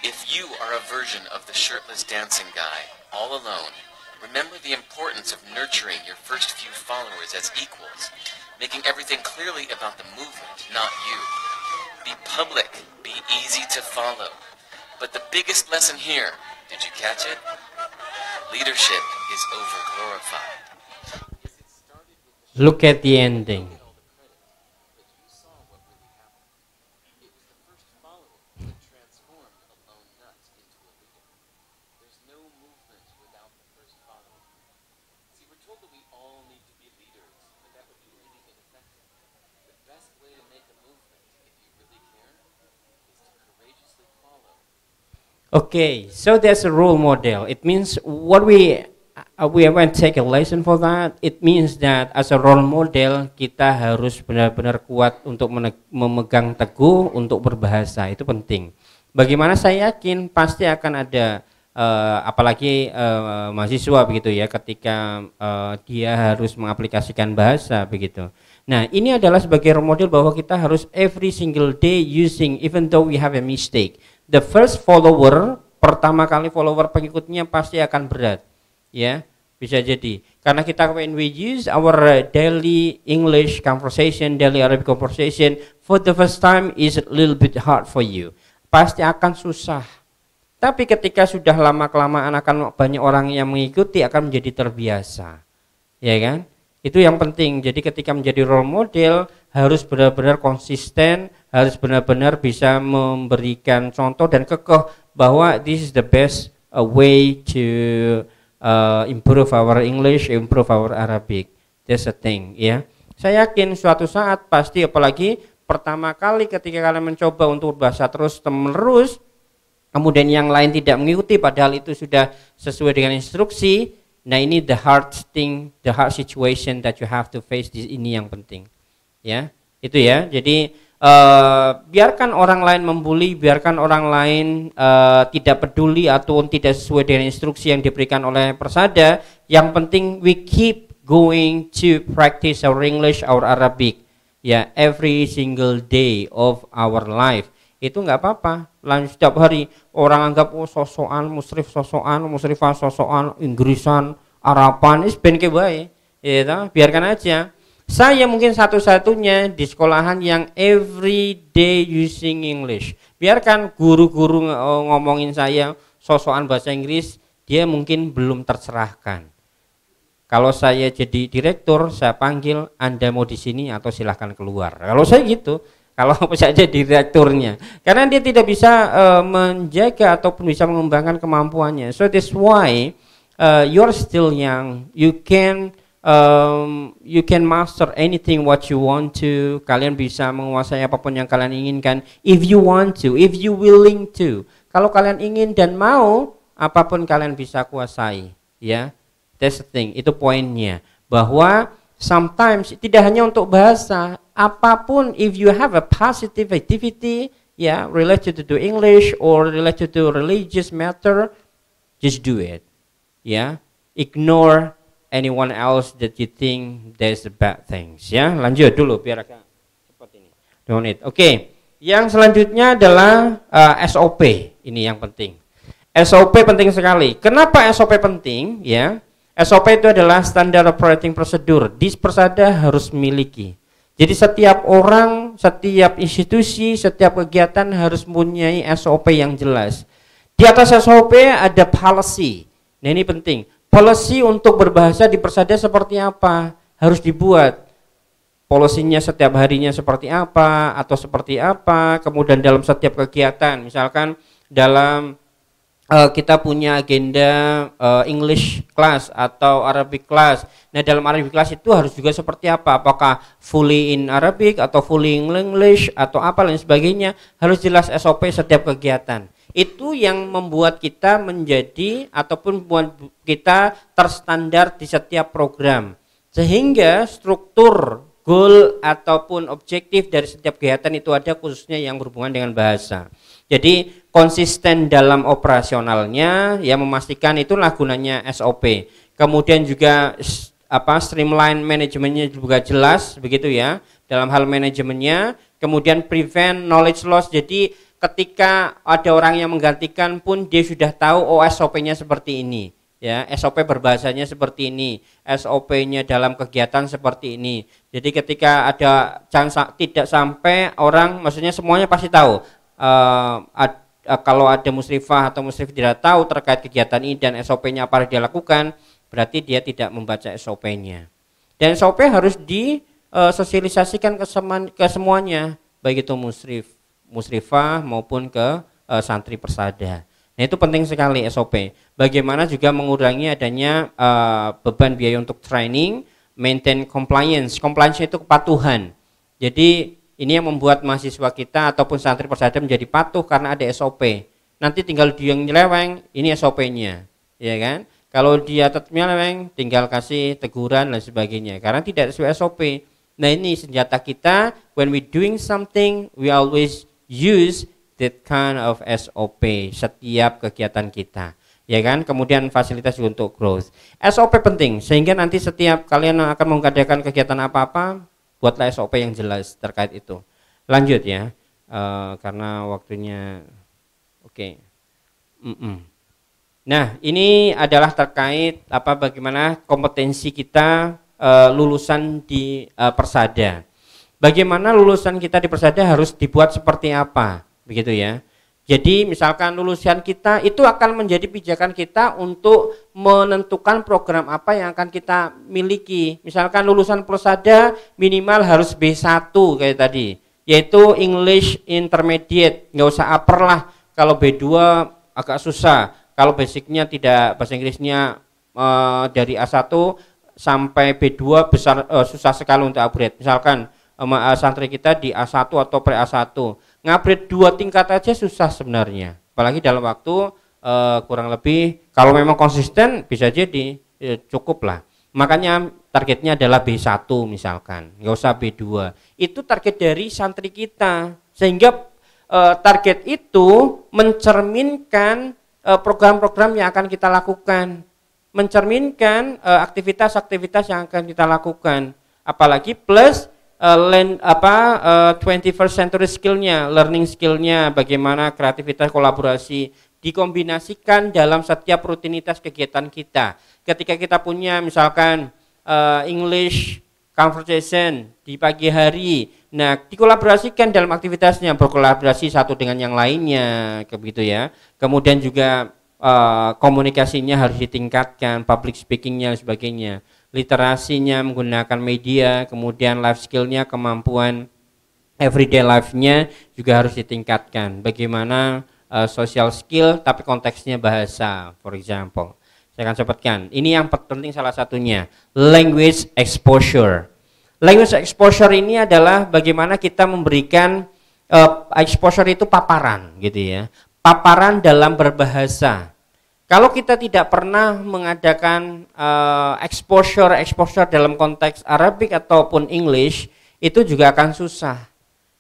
If you are a version of the shirtless dancing guy, all alone, remember the importance of nurturing your first few followers as equals making everything clearly about the movement, not you. Be public, be easy to follow. But the biggest lesson here, did you catch it? Leadership is over glorified. Look at the ending. Okay, so that's a role model. It means what we uh, we haven't take a lesson for that. It means that as a role model kita harus benar-benar kuat untuk memegang teguh untuk berbahasa itu penting. Bagaimana saya yakin pasti akan ada uh, apalagi uh, mahasiswa begitu ya ketika uh, dia harus mengaplikasikan bahasa begitu. Nah, ini adalah sebagai role model bahwa kita harus every single day using even though we have a mistake the first follower pertama kali follower pengikutnya pasti akan berat ya bisa jadi karena kita when we use our uh, daily English conversation daily Arabic conversation for the first time is a little bit hard for you pasti akan susah tapi ketika sudah lama kelamaan akan banyak orang yang mengikuti akan menjadi terbiasa ya kan itu yang penting jadi ketika menjadi role model harus benar-benar konsisten, harus benar-benar bisa memberikan contoh dan kekeh bahwa this is the best uh, way to uh, improve our English, improve our Arabic. That's a thing, ya. Saya yakin suatu saat pasti apalagi pertama kali ketika kalian mencoba untuk bahasa terus terus kemudian yang lain tidak mengikuti padahal itu sudah sesuai dengan instruksi. Nah, ini the hard thing, the hard situation that you have to face this ini yang penting ya itu ya jadi uh, biarkan orang lain membuli biarkan orang lain uh, tidak peduli atau tidak sesuai dengan instruksi yang diberikan oleh persada yang penting we keep going to practice our English our Arabic ya every single day of our life itu nggak apa-apa lanjut setiap hari orang anggap oh sosokan musrif sosokan musrifah sosokan inggrisan arapan is ben ya biarkan aja saya mungkin satu-satunya di sekolahan yang every day using English. Biarkan guru-guru eh, ngomongin saya sosokan bahasa Inggris, dia mungkin belum tercerahkan. Kalau saya jadi direktur, saya panggil Anda mau di sini atau silahkan keluar. Kalau saya gitu, <laughs> kalau <laughs> saya jadi direkturnya, karena dia tidak bisa uh, menjaga ataupun bisa mengembangkan kemampuannya. So that's why uh, eh, you're still young, you can um, you can master anything what you want to. Kalian bisa menguasai apapun yang kalian inginkan. If you want to, if you willing to. Kalau kalian ingin dan mau, apapun kalian bisa kuasai. Ya, yeah. that's the thing. Itu poinnya bahwa sometimes tidak hanya untuk bahasa, apapun if you have a positive activity, ya yeah, related to English or related to religious matter, just do it. Ya, yeah. ignore anyone else that you think there's a bad things ya lanjut dulu biar agak cepat ini don't it oke okay. yang selanjutnya adalah uh, eh, SOP ini yang penting SOP penting sekali kenapa SOP penting ya SOP itu adalah standard operating procedure dispersada harus miliki jadi setiap orang setiap institusi setiap kegiatan harus mempunyai SOP yang jelas di atas SOP ada policy nah ini penting policy untuk berbahasa di Persada seperti apa harus dibuat polisinya setiap harinya seperti apa atau seperti apa kemudian dalam setiap kegiatan misalkan dalam uh, kita punya agenda uh, English class atau Arabic class nah dalam Arabic class itu harus juga seperti apa apakah fully in Arabic atau fully in English atau apa lain sebagainya harus jelas SOP setiap kegiatan itu yang membuat kita menjadi ataupun membuat kita terstandar di setiap program sehingga struktur goal ataupun objektif dari setiap kegiatan itu ada khususnya yang berhubungan dengan bahasa. Jadi konsisten dalam operasionalnya ya memastikan itu gunanya SOP. Kemudian juga apa streamline manajemennya juga jelas begitu ya dalam hal manajemennya. Kemudian prevent knowledge loss jadi ketika ada orang yang menggantikan pun dia sudah tahu oh SOP-nya seperti ini ya SOP berbahasanya seperti ini SOP-nya dalam kegiatan seperti ini jadi ketika ada jangan tidak sampai orang maksudnya semuanya pasti tahu uh, ad, uh, kalau ada musrifah atau musrif tidak tahu terkait kegiatan ini dan SOP-nya apa yang dia lakukan berarti dia tidak membaca SOP-nya dan SOP harus disosialisasikan eh, ke, ke semuanya baik itu musrif musrifah maupun ke e, santri persada. Nah itu penting sekali SOP. Bagaimana juga mengurangi adanya e, beban biaya untuk training, maintain compliance. Compliance itu kepatuhan. Jadi ini yang membuat mahasiswa kita ataupun santri persada menjadi patuh karena ada SOP. Nanti tinggal dia yang nyeleweng, ini SOP-nya, ya kan? Kalau dia tetap nyeleweng, tinggal kasih teguran dan sebagainya. Karena tidak sesuai SOP. Nah ini senjata kita. When we doing something, we always use that kind of SOP setiap kegiatan kita ya kan kemudian fasilitas untuk growth SOP penting sehingga nanti setiap kalian akan mengadakan kegiatan apa-apa buatlah SOP yang jelas terkait itu lanjut ya uh, karena waktunya oke okay. mm -mm. nah ini adalah terkait apa bagaimana kompetensi kita uh, lulusan di uh, persada bagaimana lulusan kita di Persada harus dibuat seperti apa, begitu ya. Jadi misalkan lulusan kita itu akan menjadi pijakan kita untuk menentukan program apa yang akan kita miliki. Misalkan lulusan Persada minimal harus B1 kayak tadi, yaitu English Intermediate, nggak usah upper lah. Kalau B2 agak susah. Kalau basicnya tidak bahasa Inggrisnya e, dari A1 sampai B2 besar e, susah sekali untuk upgrade. Misalkan Eh, santri kita di A1 atau pre A1 ngupgrade dua tingkat aja susah sebenarnya apalagi dalam waktu uh, kurang lebih kalau memang konsisten bisa jadi eh, cukup lah makanya targetnya adalah B1 misalkan nggak usah B2 itu target dari santri kita sehingga uh, target itu mencerminkan program-program uh, yang akan kita lakukan mencerminkan aktivitas-aktivitas yang akan kita lakukan apalagi plus uh, eh, land apa uh, eh, 21st century skillnya, learning skillnya, bagaimana kreativitas kolaborasi dikombinasikan dalam setiap rutinitas kegiatan kita. Ketika kita punya misalkan uh, English conversation di pagi hari, nah dikolaborasikan dalam aktivitasnya, berkolaborasi satu dengan yang lainnya, begitu ya. Kemudian juga uh, komunikasinya harus ditingkatkan, public speakingnya sebagainya literasinya menggunakan media, kemudian life skillnya, kemampuan everyday life-nya juga harus ditingkatkan. Bagaimana uh, social skill tapi konteksnya bahasa, for example. Saya akan sebutkan. Ini yang penting salah satunya, language exposure. Language exposure ini adalah bagaimana kita memberikan uh, exposure itu paparan gitu ya. Paparan dalam berbahasa kalau kita tidak pernah mengadakan uh, exposure exposure dalam konteks Arabik ataupun English, itu juga akan susah.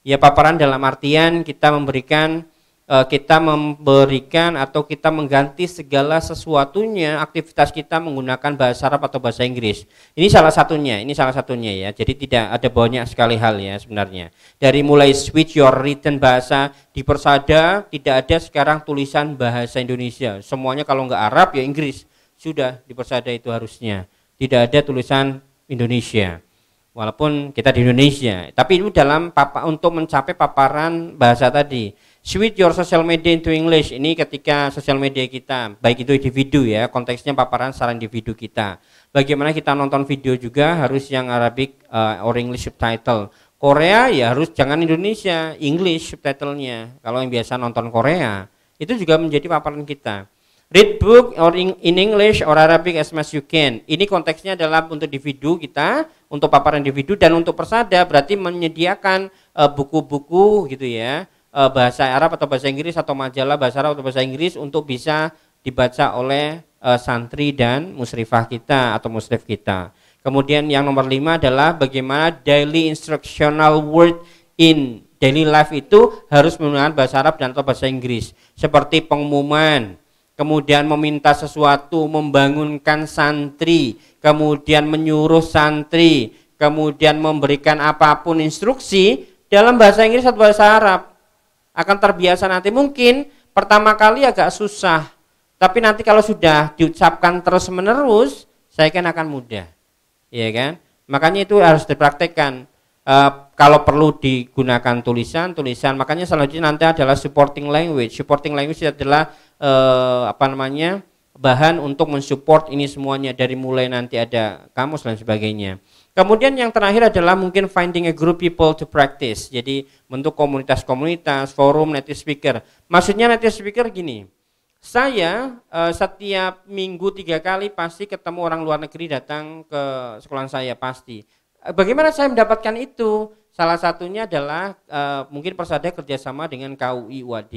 Ya paparan dalam artian kita memberikan Eh, kita memberikan atau kita mengganti segala sesuatunya aktivitas kita menggunakan bahasa Arab atau bahasa Inggris. Ini salah satunya, ini salah satunya ya. Jadi tidak ada banyak sekali hal ya sebenarnya. Dari mulai switch your written bahasa di persada tidak ada sekarang tulisan bahasa Indonesia. Semuanya kalau nggak Arab ya Inggris. Sudah di persada itu harusnya. Tidak ada tulisan Indonesia walaupun kita di Indonesia, tapi itu dalam papa untuk mencapai paparan bahasa tadi switch your social media into English ini ketika social media kita baik itu individu ya konteksnya paparan saran individu kita bagaimana kita nonton video juga harus yang Arabic uh, or English subtitle Korea ya harus jangan Indonesia English subtitlenya kalau yang biasa nonton Korea itu juga menjadi paparan kita read book or in, English or Arabic as much you can ini konteksnya adalah untuk individu kita untuk paparan individu dan untuk persada berarti menyediakan eh, buku-buku uh, buku -buku, gitu ya uh, bahasa Arab atau bahasa Inggris atau majalah bahasa Arab atau bahasa Inggris untuk bisa dibaca oleh uh, santri dan musrifah kita atau musrif kita. Kemudian yang nomor lima adalah bagaimana daily instructional word in daily life itu harus menggunakan bahasa Arab dan atau bahasa Inggris seperti pengumuman, kemudian meminta sesuatu, membangunkan santri, kemudian menyuruh santri, kemudian memberikan apapun instruksi dalam bahasa Inggris atau bahasa Arab akan terbiasa nanti mungkin pertama kali agak susah tapi nanti kalau sudah diucapkan terus menerus saya kan akan mudah ya kan makanya itu harus dipraktekkan e, kalau perlu digunakan tulisan tulisan makanya selanjutnya nanti adalah supporting language supporting language adalah e, apa namanya bahan untuk mensupport ini semuanya dari mulai nanti ada kamus dan sebagainya Kemudian yang terakhir adalah mungkin finding a group people to practice. Jadi bentuk komunitas-komunitas, forum native speaker. Maksudnya native speaker gini, saya uh, setiap minggu tiga kali pasti ketemu orang luar negeri datang ke sekolah saya pasti. Eh, bagaimana saya mendapatkan itu? Salah satunya adalah uh, mungkin persada kerjasama dengan KUI UAD,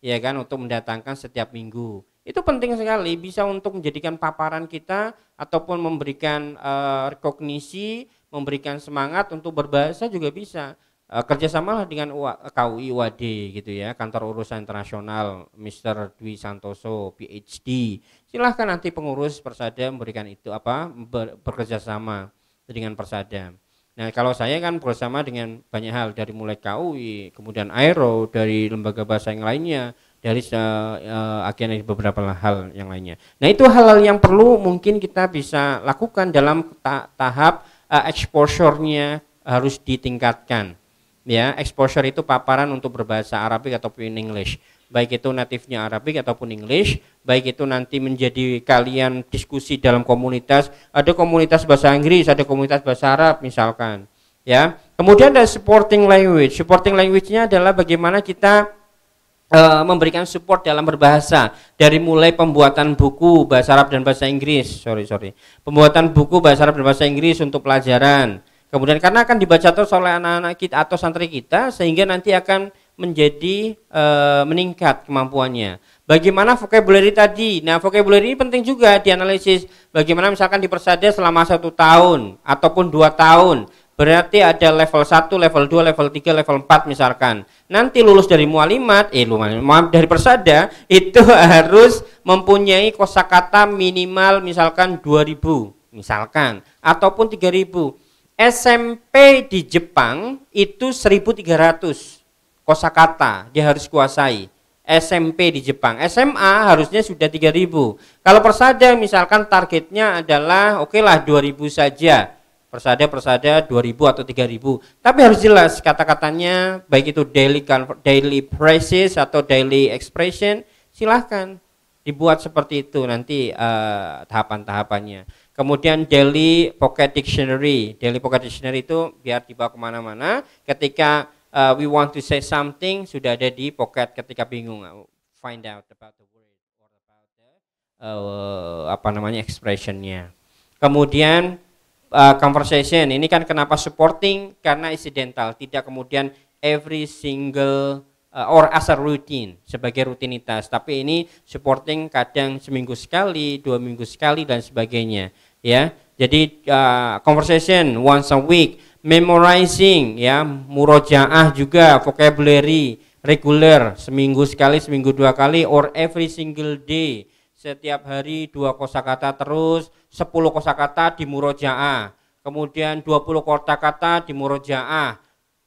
ya kan untuk mendatangkan setiap minggu. Itu penting sekali bisa untuk menjadikan paparan kita ataupun memberikan uh, rekognisi, memberikan semangat untuk berbahasa juga bisa. Uh, kerjasamalah dengan KUI UAD gitu ya, Kantor Urusan Internasional Mr. Dwi Santoso PhD. Silahkan nanti pengurus Persada memberikan itu apa ber, bekerjasama dengan Persada. Nah kalau saya kan bersama dengan banyak hal dari mulai KUI, kemudian Aero, dari lembaga bahasa yang lainnya, dari uh, uh, agen dari beberapa hal yang lainnya. Nah itu hal-hal yang perlu mungkin kita bisa lakukan dalam ta tahap uh, exposure-nya harus ditingkatkan. Ya, exposure itu paparan untuk berbahasa Arabik ataupun English. Baik itu natifnya Arabik ataupun English, baik itu nanti menjadi kalian diskusi dalam komunitas, ada komunitas bahasa Inggris, ada komunitas bahasa Arab misalkan. Ya. Kemudian ada supporting language. Supporting language-nya adalah bagaimana kita uh, memberikan support dalam berbahasa dari mulai pembuatan buku bahasa Arab dan bahasa Inggris sorry sorry pembuatan buku bahasa Arab dan bahasa Inggris untuk pelajaran kemudian karena akan dibaca terus oleh anak-anak kita atau santri kita sehingga nanti akan menjadi e, meningkat kemampuannya bagaimana vocabulary tadi nah vocabulary ini penting juga dianalisis bagaimana misalkan persada selama satu tahun ataupun dua tahun Berarti ada level 1, level 2, level 3, level 4 misalkan. Nanti lulus dari mualimat, eh mualimat dari persada itu <laughs> harus mempunyai kosakata minimal misalkan 2000 misalkan ataupun 3000. SMP di Jepang itu 1300 kosakata dia harus kuasai. SMP di Jepang. SMA harusnya sudah 3000. Kalau persada misalkan targetnya adalah oke okay lah 2000 saja persada persada 2000 atau 3000 tapi harus jelas kata-katanya baik itu daily daily praises atau daily expression silahkan dibuat seperti itu nanti uh, tahapan-tahapannya kemudian daily pocket dictionary daily pocket dictionary itu biar dibawa kemana-mana ketika uh, we want to say something sudah ada di pocket ketika bingung uh, find out about the word or about the uh, apa namanya expressionnya kemudian uh, conversation. Ini kan kenapa supporting karena incidental, tidak kemudian every single uh, or as a routine sebagai rutinitas. Tapi ini supporting kadang seminggu sekali, dua minggu sekali dan sebagainya. Ya, jadi uh, conversation once a week, memorizing ya, murojaah juga vocabulary regular seminggu sekali, seminggu dua kali or every single day setiap hari dua kosakata terus 10 kosakata di murojaah, kemudian 20 kata di murojaah.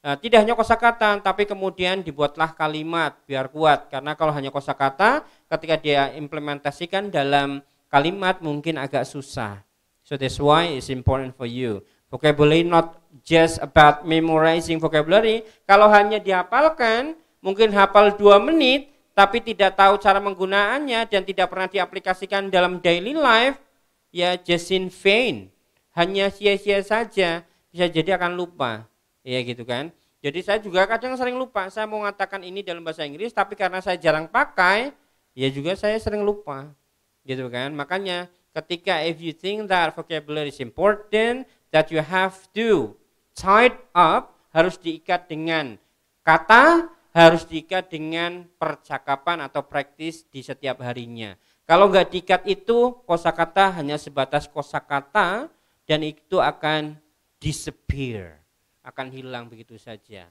Nah, tidak hanya kosakata, tapi kemudian dibuatlah kalimat biar kuat. Karena kalau hanya kosakata, ketika dia implementasikan dalam kalimat mungkin agak susah. So that's why it's important for you. Vocabulary not just about memorizing vocabulary. Kalau hanya dihafalkan, mungkin hafal dua menit, tapi tidak tahu cara penggunaannya dan tidak pernah diaplikasikan dalam daily life, ya just in vain, hanya sia-sia saja, bisa jadi akan lupa, ya gitu kan. Jadi saya juga kadang sering lupa, saya mau mengatakan ini dalam bahasa Inggris, tapi karena saya jarang pakai, ya juga saya sering lupa, gitu kan. Makanya ketika if you think that vocabulary is important, that you have to tied up, harus diikat dengan kata, harus diikat dengan percakapan atau praktis di setiap harinya. Kalau nggak diikat itu kosakata hanya sebatas kosakata dan itu akan disappear, akan hilang begitu saja.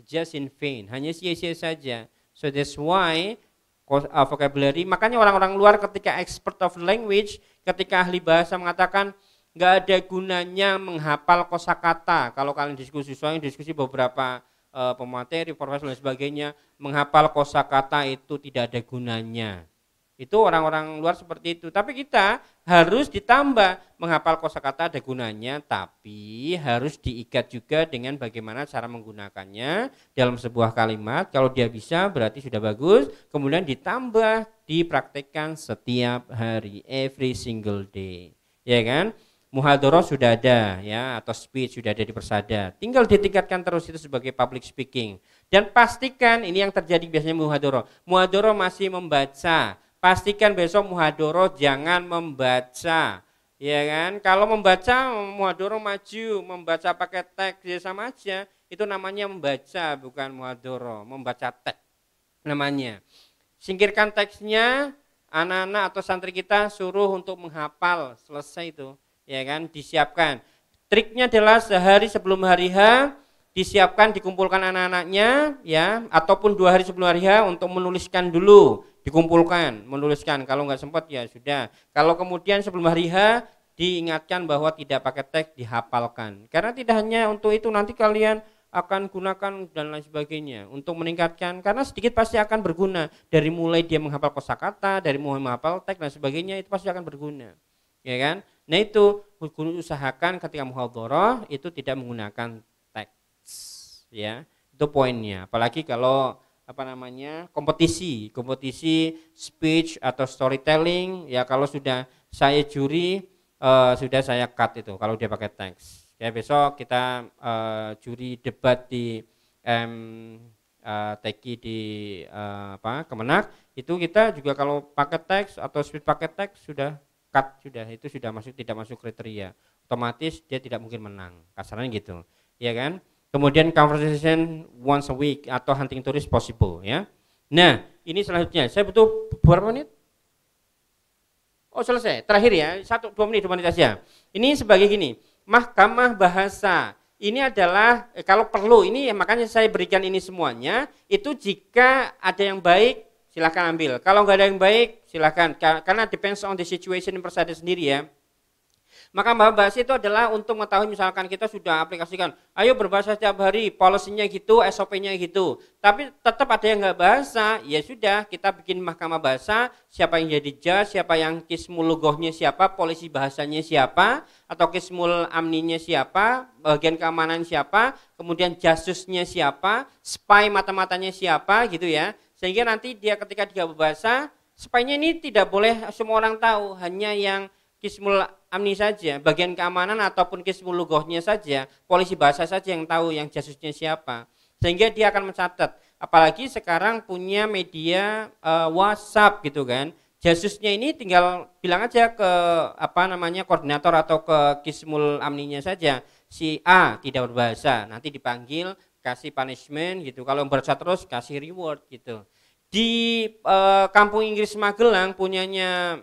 Just in vain, hanya sia-sia saja. So that's why uh, vocabulary, makanya orang-orang luar ketika expert of language, ketika ahli bahasa mengatakan nggak ada gunanya menghafal kosakata. Kalau kalian diskusi soalnya diskusi beberapa uh, pemateri, profesor dan sebagainya, menghafal kosakata itu tidak ada gunanya. Itu orang-orang luar seperti itu. Tapi kita harus ditambah menghafal kosakata ada gunanya, tapi harus diikat juga dengan bagaimana cara menggunakannya dalam sebuah kalimat. Kalau dia bisa berarti sudah bagus. Kemudian ditambah dipraktekkan setiap hari, every single day. Ya kan? Muhadoro sudah ada ya atau speech sudah ada di persada tinggal ditingkatkan terus itu sebagai public speaking dan pastikan ini yang terjadi biasanya muhadoro. Muhadoro masih membaca pastikan besok muhadoro jangan membaca ya kan kalau membaca muhadoro maju membaca pakai teks ya sama aja itu namanya membaca bukan muhadoro membaca teks namanya singkirkan teksnya anak-anak atau santri kita suruh untuk menghafal selesai itu ya kan disiapkan triknya adalah sehari sebelum hari H disiapkan dikumpulkan anak-anaknya ya ataupun dua hari sebelum hari H untuk menuliskan dulu dikumpulkan, menuliskan. Kalau nggak sempat ya sudah. Kalau kemudian sebelum hari H diingatkan bahwa tidak pakai teks dihafalkan. Karena tidak hanya untuk itu nanti kalian akan gunakan dan lain sebagainya untuk meningkatkan karena sedikit pasti akan berguna dari mulai dia menghafal kosakata dari mulai menghafal teks dan sebagainya itu pasti akan berguna ya kan nah itu usahakan ketika muhadharah itu tidak menggunakan teks ya itu poinnya apalagi kalau apa namanya kompetisi kompetisi speech atau storytelling ya kalau sudah saya juri uh, sudah saya cut itu kalau dia pakai teks ya besok kita uh, juri debat di um, uh, teki di uh, apa kemenak itu kita juga kalau pakai teks atau speed pakai teks sudah cut sudah itu sudah masuk tidak masuk kriteria otomatis dia tidak mungkin menang kasarnya gitu ya kan Kemudian conversation once a week atau hunting tourist possible ya. Nah, ini selanjutnya. Saya butuh berapa menit? Oh selesai, terakhir ya, satu dua menit, dua menit aja. Ini sebagai gini, Mahkamah Bahasa ini adalah eh, kalau perlu ini ya makanya saya berikan ini semuanya. Itu jika ada yang baik silahkan ambil. Kalau nggak ada yang baik silahkan karena depends on the situation persada sendiri ya. Maka bahasa itu adalah untuk mengetahui misalkan kita sudah aplikasikan, ayo berbahasa setiap hari, polisinya gitu, SOP-nya gitu. Tapi tetap ada yang nggak bahasa, ya sudah kita bikin mahkamah bahasa, siapa yang jadi judge, siapa yang kismul logohnya siapa, polisi bahasanya siapa, atau kismul amninya siapa, bagian keamanan siapa, kemudian jasusnya siapa, spy mata-matanya siapa gitu ya. Sehingga nanti dia ketika dia berbahasa, spy-nya ini tidak boleh semua orang tahu, hanya yang kismul amni saja, bagian keamanan ataupun kismul lugohnya saja, polisi bahasa saja yang tahu yang jasusnya siapa. Sehingga dia akan mencatat. Apalagi sekarang punya media e, WhatsApp gitu kan. Jasusnya ini tinggal bilang aja ke apa namanya koordinator atau ke kismul amninya saja. Si A tidak berbahasa, nanti dipanggil, kasih punishment gitu. Kalau berusaha terus kasih reward gitu. Di e, kampung Inggris Magelang punyanya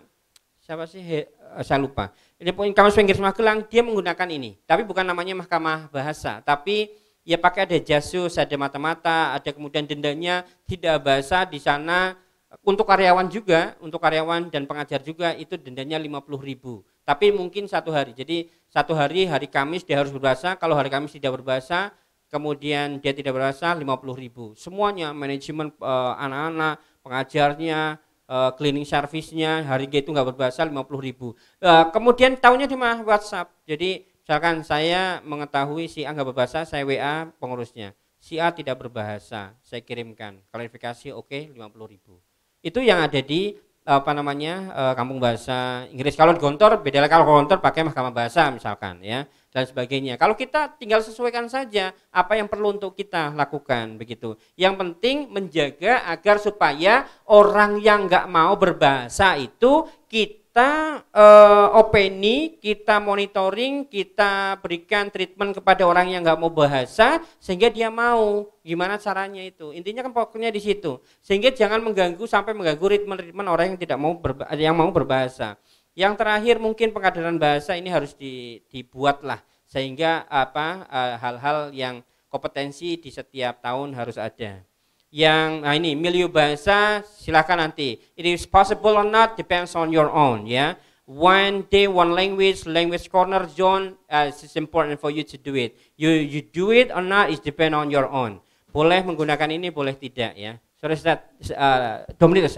siapa sih He, eh, saya lupa. Ini Kamus Inggris Magelang dia menggunakan ini, tapi bukan namanya Mahkamah Bahasa, tapi ya pakai ada jasus, ada mata-mata, ada kemudian dendanya tidak bahasa di sana untuk karyawan juga, untuk karyawan dan pengajar juga itu dendanya ribu Tapi mungkin satu hari. Jadi satu hari hari Kamis dia harus berbahasa, kalau hari Kamis tidak berbahasa kemudian dia tidak berbahasa 50.000. Semuanya manajemen eh, anak-anak, pengajarnya, uh, cleaning service-nya hari itu nggak berbahasa puluh ribu. Uh, kemudian tahunya cuma WhatsApp. Jadi misalkan saya mengetahui si A nggak berbahasa, saya WA pengurusnya. Si A tidak berbahasa, saya kirimkan klarifikasi oke okay, puluh ribu. Itu yang ada di apa namanya uh, kampung bahasa Inggris. Kalau di kantor beda lah kalau kantor pakai mahkamah bahasa misalkan ya dan sebagainya. Kalau kita tinggal sesuaikan saja apa yang perlu untuk kita lakukan begitu. Yang penting menjaga agar supaya orang yang nggak mau berbahasa itu kita uh, openi, kita monitoring, kita berikan treatment kepada orang yang nggak mau bahasa sehingga dia mau. Gimana caranya itu? Intinya kan pokoknya di situ. Sehingga jangan mengganggu sampai mengganggu treatment ritme orang yang tidak mau berba- yang mau berbahasa. Yang terakhir mungkin pengkaderan bahasa ini harus di, dibuatlah sehingga apa eh, hal-hal yang kompetensi di setiap tahun harus ada. Yang nah ini milieu bahasa silakan nanti. It is possible or not depends on your own ya. Yeah. One day one language language corner zone uh, is important for you to do it. You you do it or not is depend on your own. Boleh menggunakan ini boleh tidak ya. Sorry Ustaz, uh, Dominic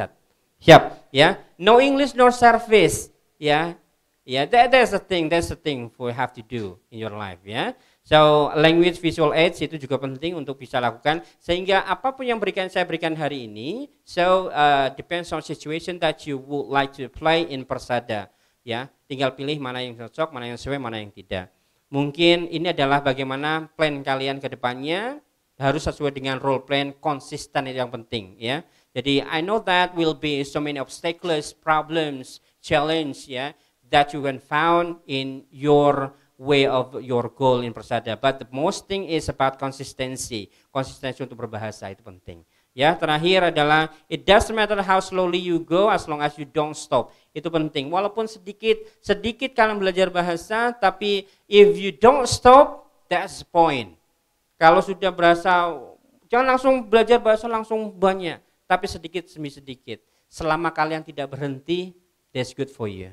Siap ya. No English no service Ya, yeah. That, that's the thing. That's the thing we have to do in your life. Ya. Yeah. So language visual aids itu juga penting untuk bisa lakukan sehingga apapun yang berikan saya berikan hari ini so uh, depends on situation that you would like to apply in persada ya tinggal pilih mana yang cocok mana yang sesuai mana yang tidak mungkin ini adalah bagaimana plan kalian ke depannya harus sesuai dengan role plan konsisten itu yang penting ya jadi I know that will be so many obstacles problems challenge ya that you can found in your way of your goal in persada but the most thing is about consistency konsistensi untuk berbahasa itu penting ya terakhir adalah it doesn't matter how slowly you go as long as you don't stop itu penting walaupun sedikit sedikit kalian belajar bahasa tapi if you don't stop that's the point kalau sudah berasa jangan langsung belajar bahasa langsung banyak tapi sedikit demi sedikit selama kalian tidak berhenti that's good for you.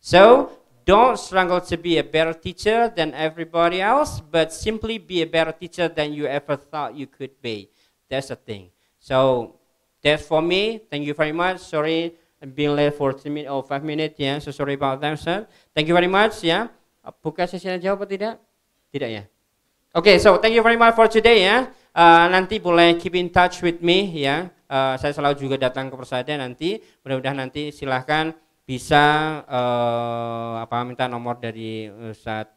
So don't struggle to be a better teacher than everybody else, but simply be a better teacher than you ever thought you could be. That's the thing. So that's for me. Thank you very much. Sorry I'm being late for three minutes or oh, five minutes. Yeah, so sorry about that, sir. Thank you very much. Yeah. Uh, buka sesi jawab atau tidak? Tidak ya. okay, so thank you very much for today Yeah. Uh, nanti boleh keep in touch with me Yeah. Uh, saya selalu juga datang ke persada nanti. Mudah-mudahan nanti silahkan bisa eh, apa minta nomor dari Ustadz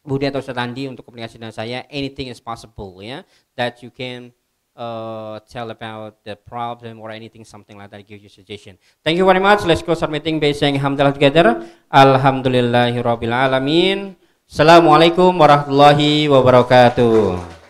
Budi atau Ustadz Andi untuk komunikasi dengan saya. Anything is possible ya. Yeah, that you can uh, tell about the problem or anything, something like that, give you suggestion. Thank you very much. Let's close our meeting by saying Alhamdulillah together. Alhamdulillahirobbilalamin. Assalamualaikum warahmatullahi wabarakatuh.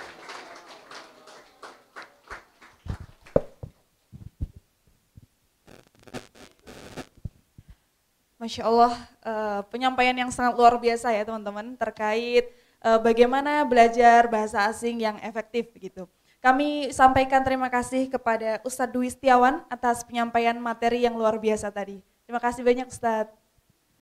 Masya Allah, uh, penyampaian yang sangat luar biasa ya teman-teman terkait uh, bagaimana belajar bahasa asing yang efektif gitu. Kami sampaikan terima kasih kepada Ustadz Dwi Setiawan atas penyampaian materi yang luar biasa tadi. Terima kasih banyak Ustadz.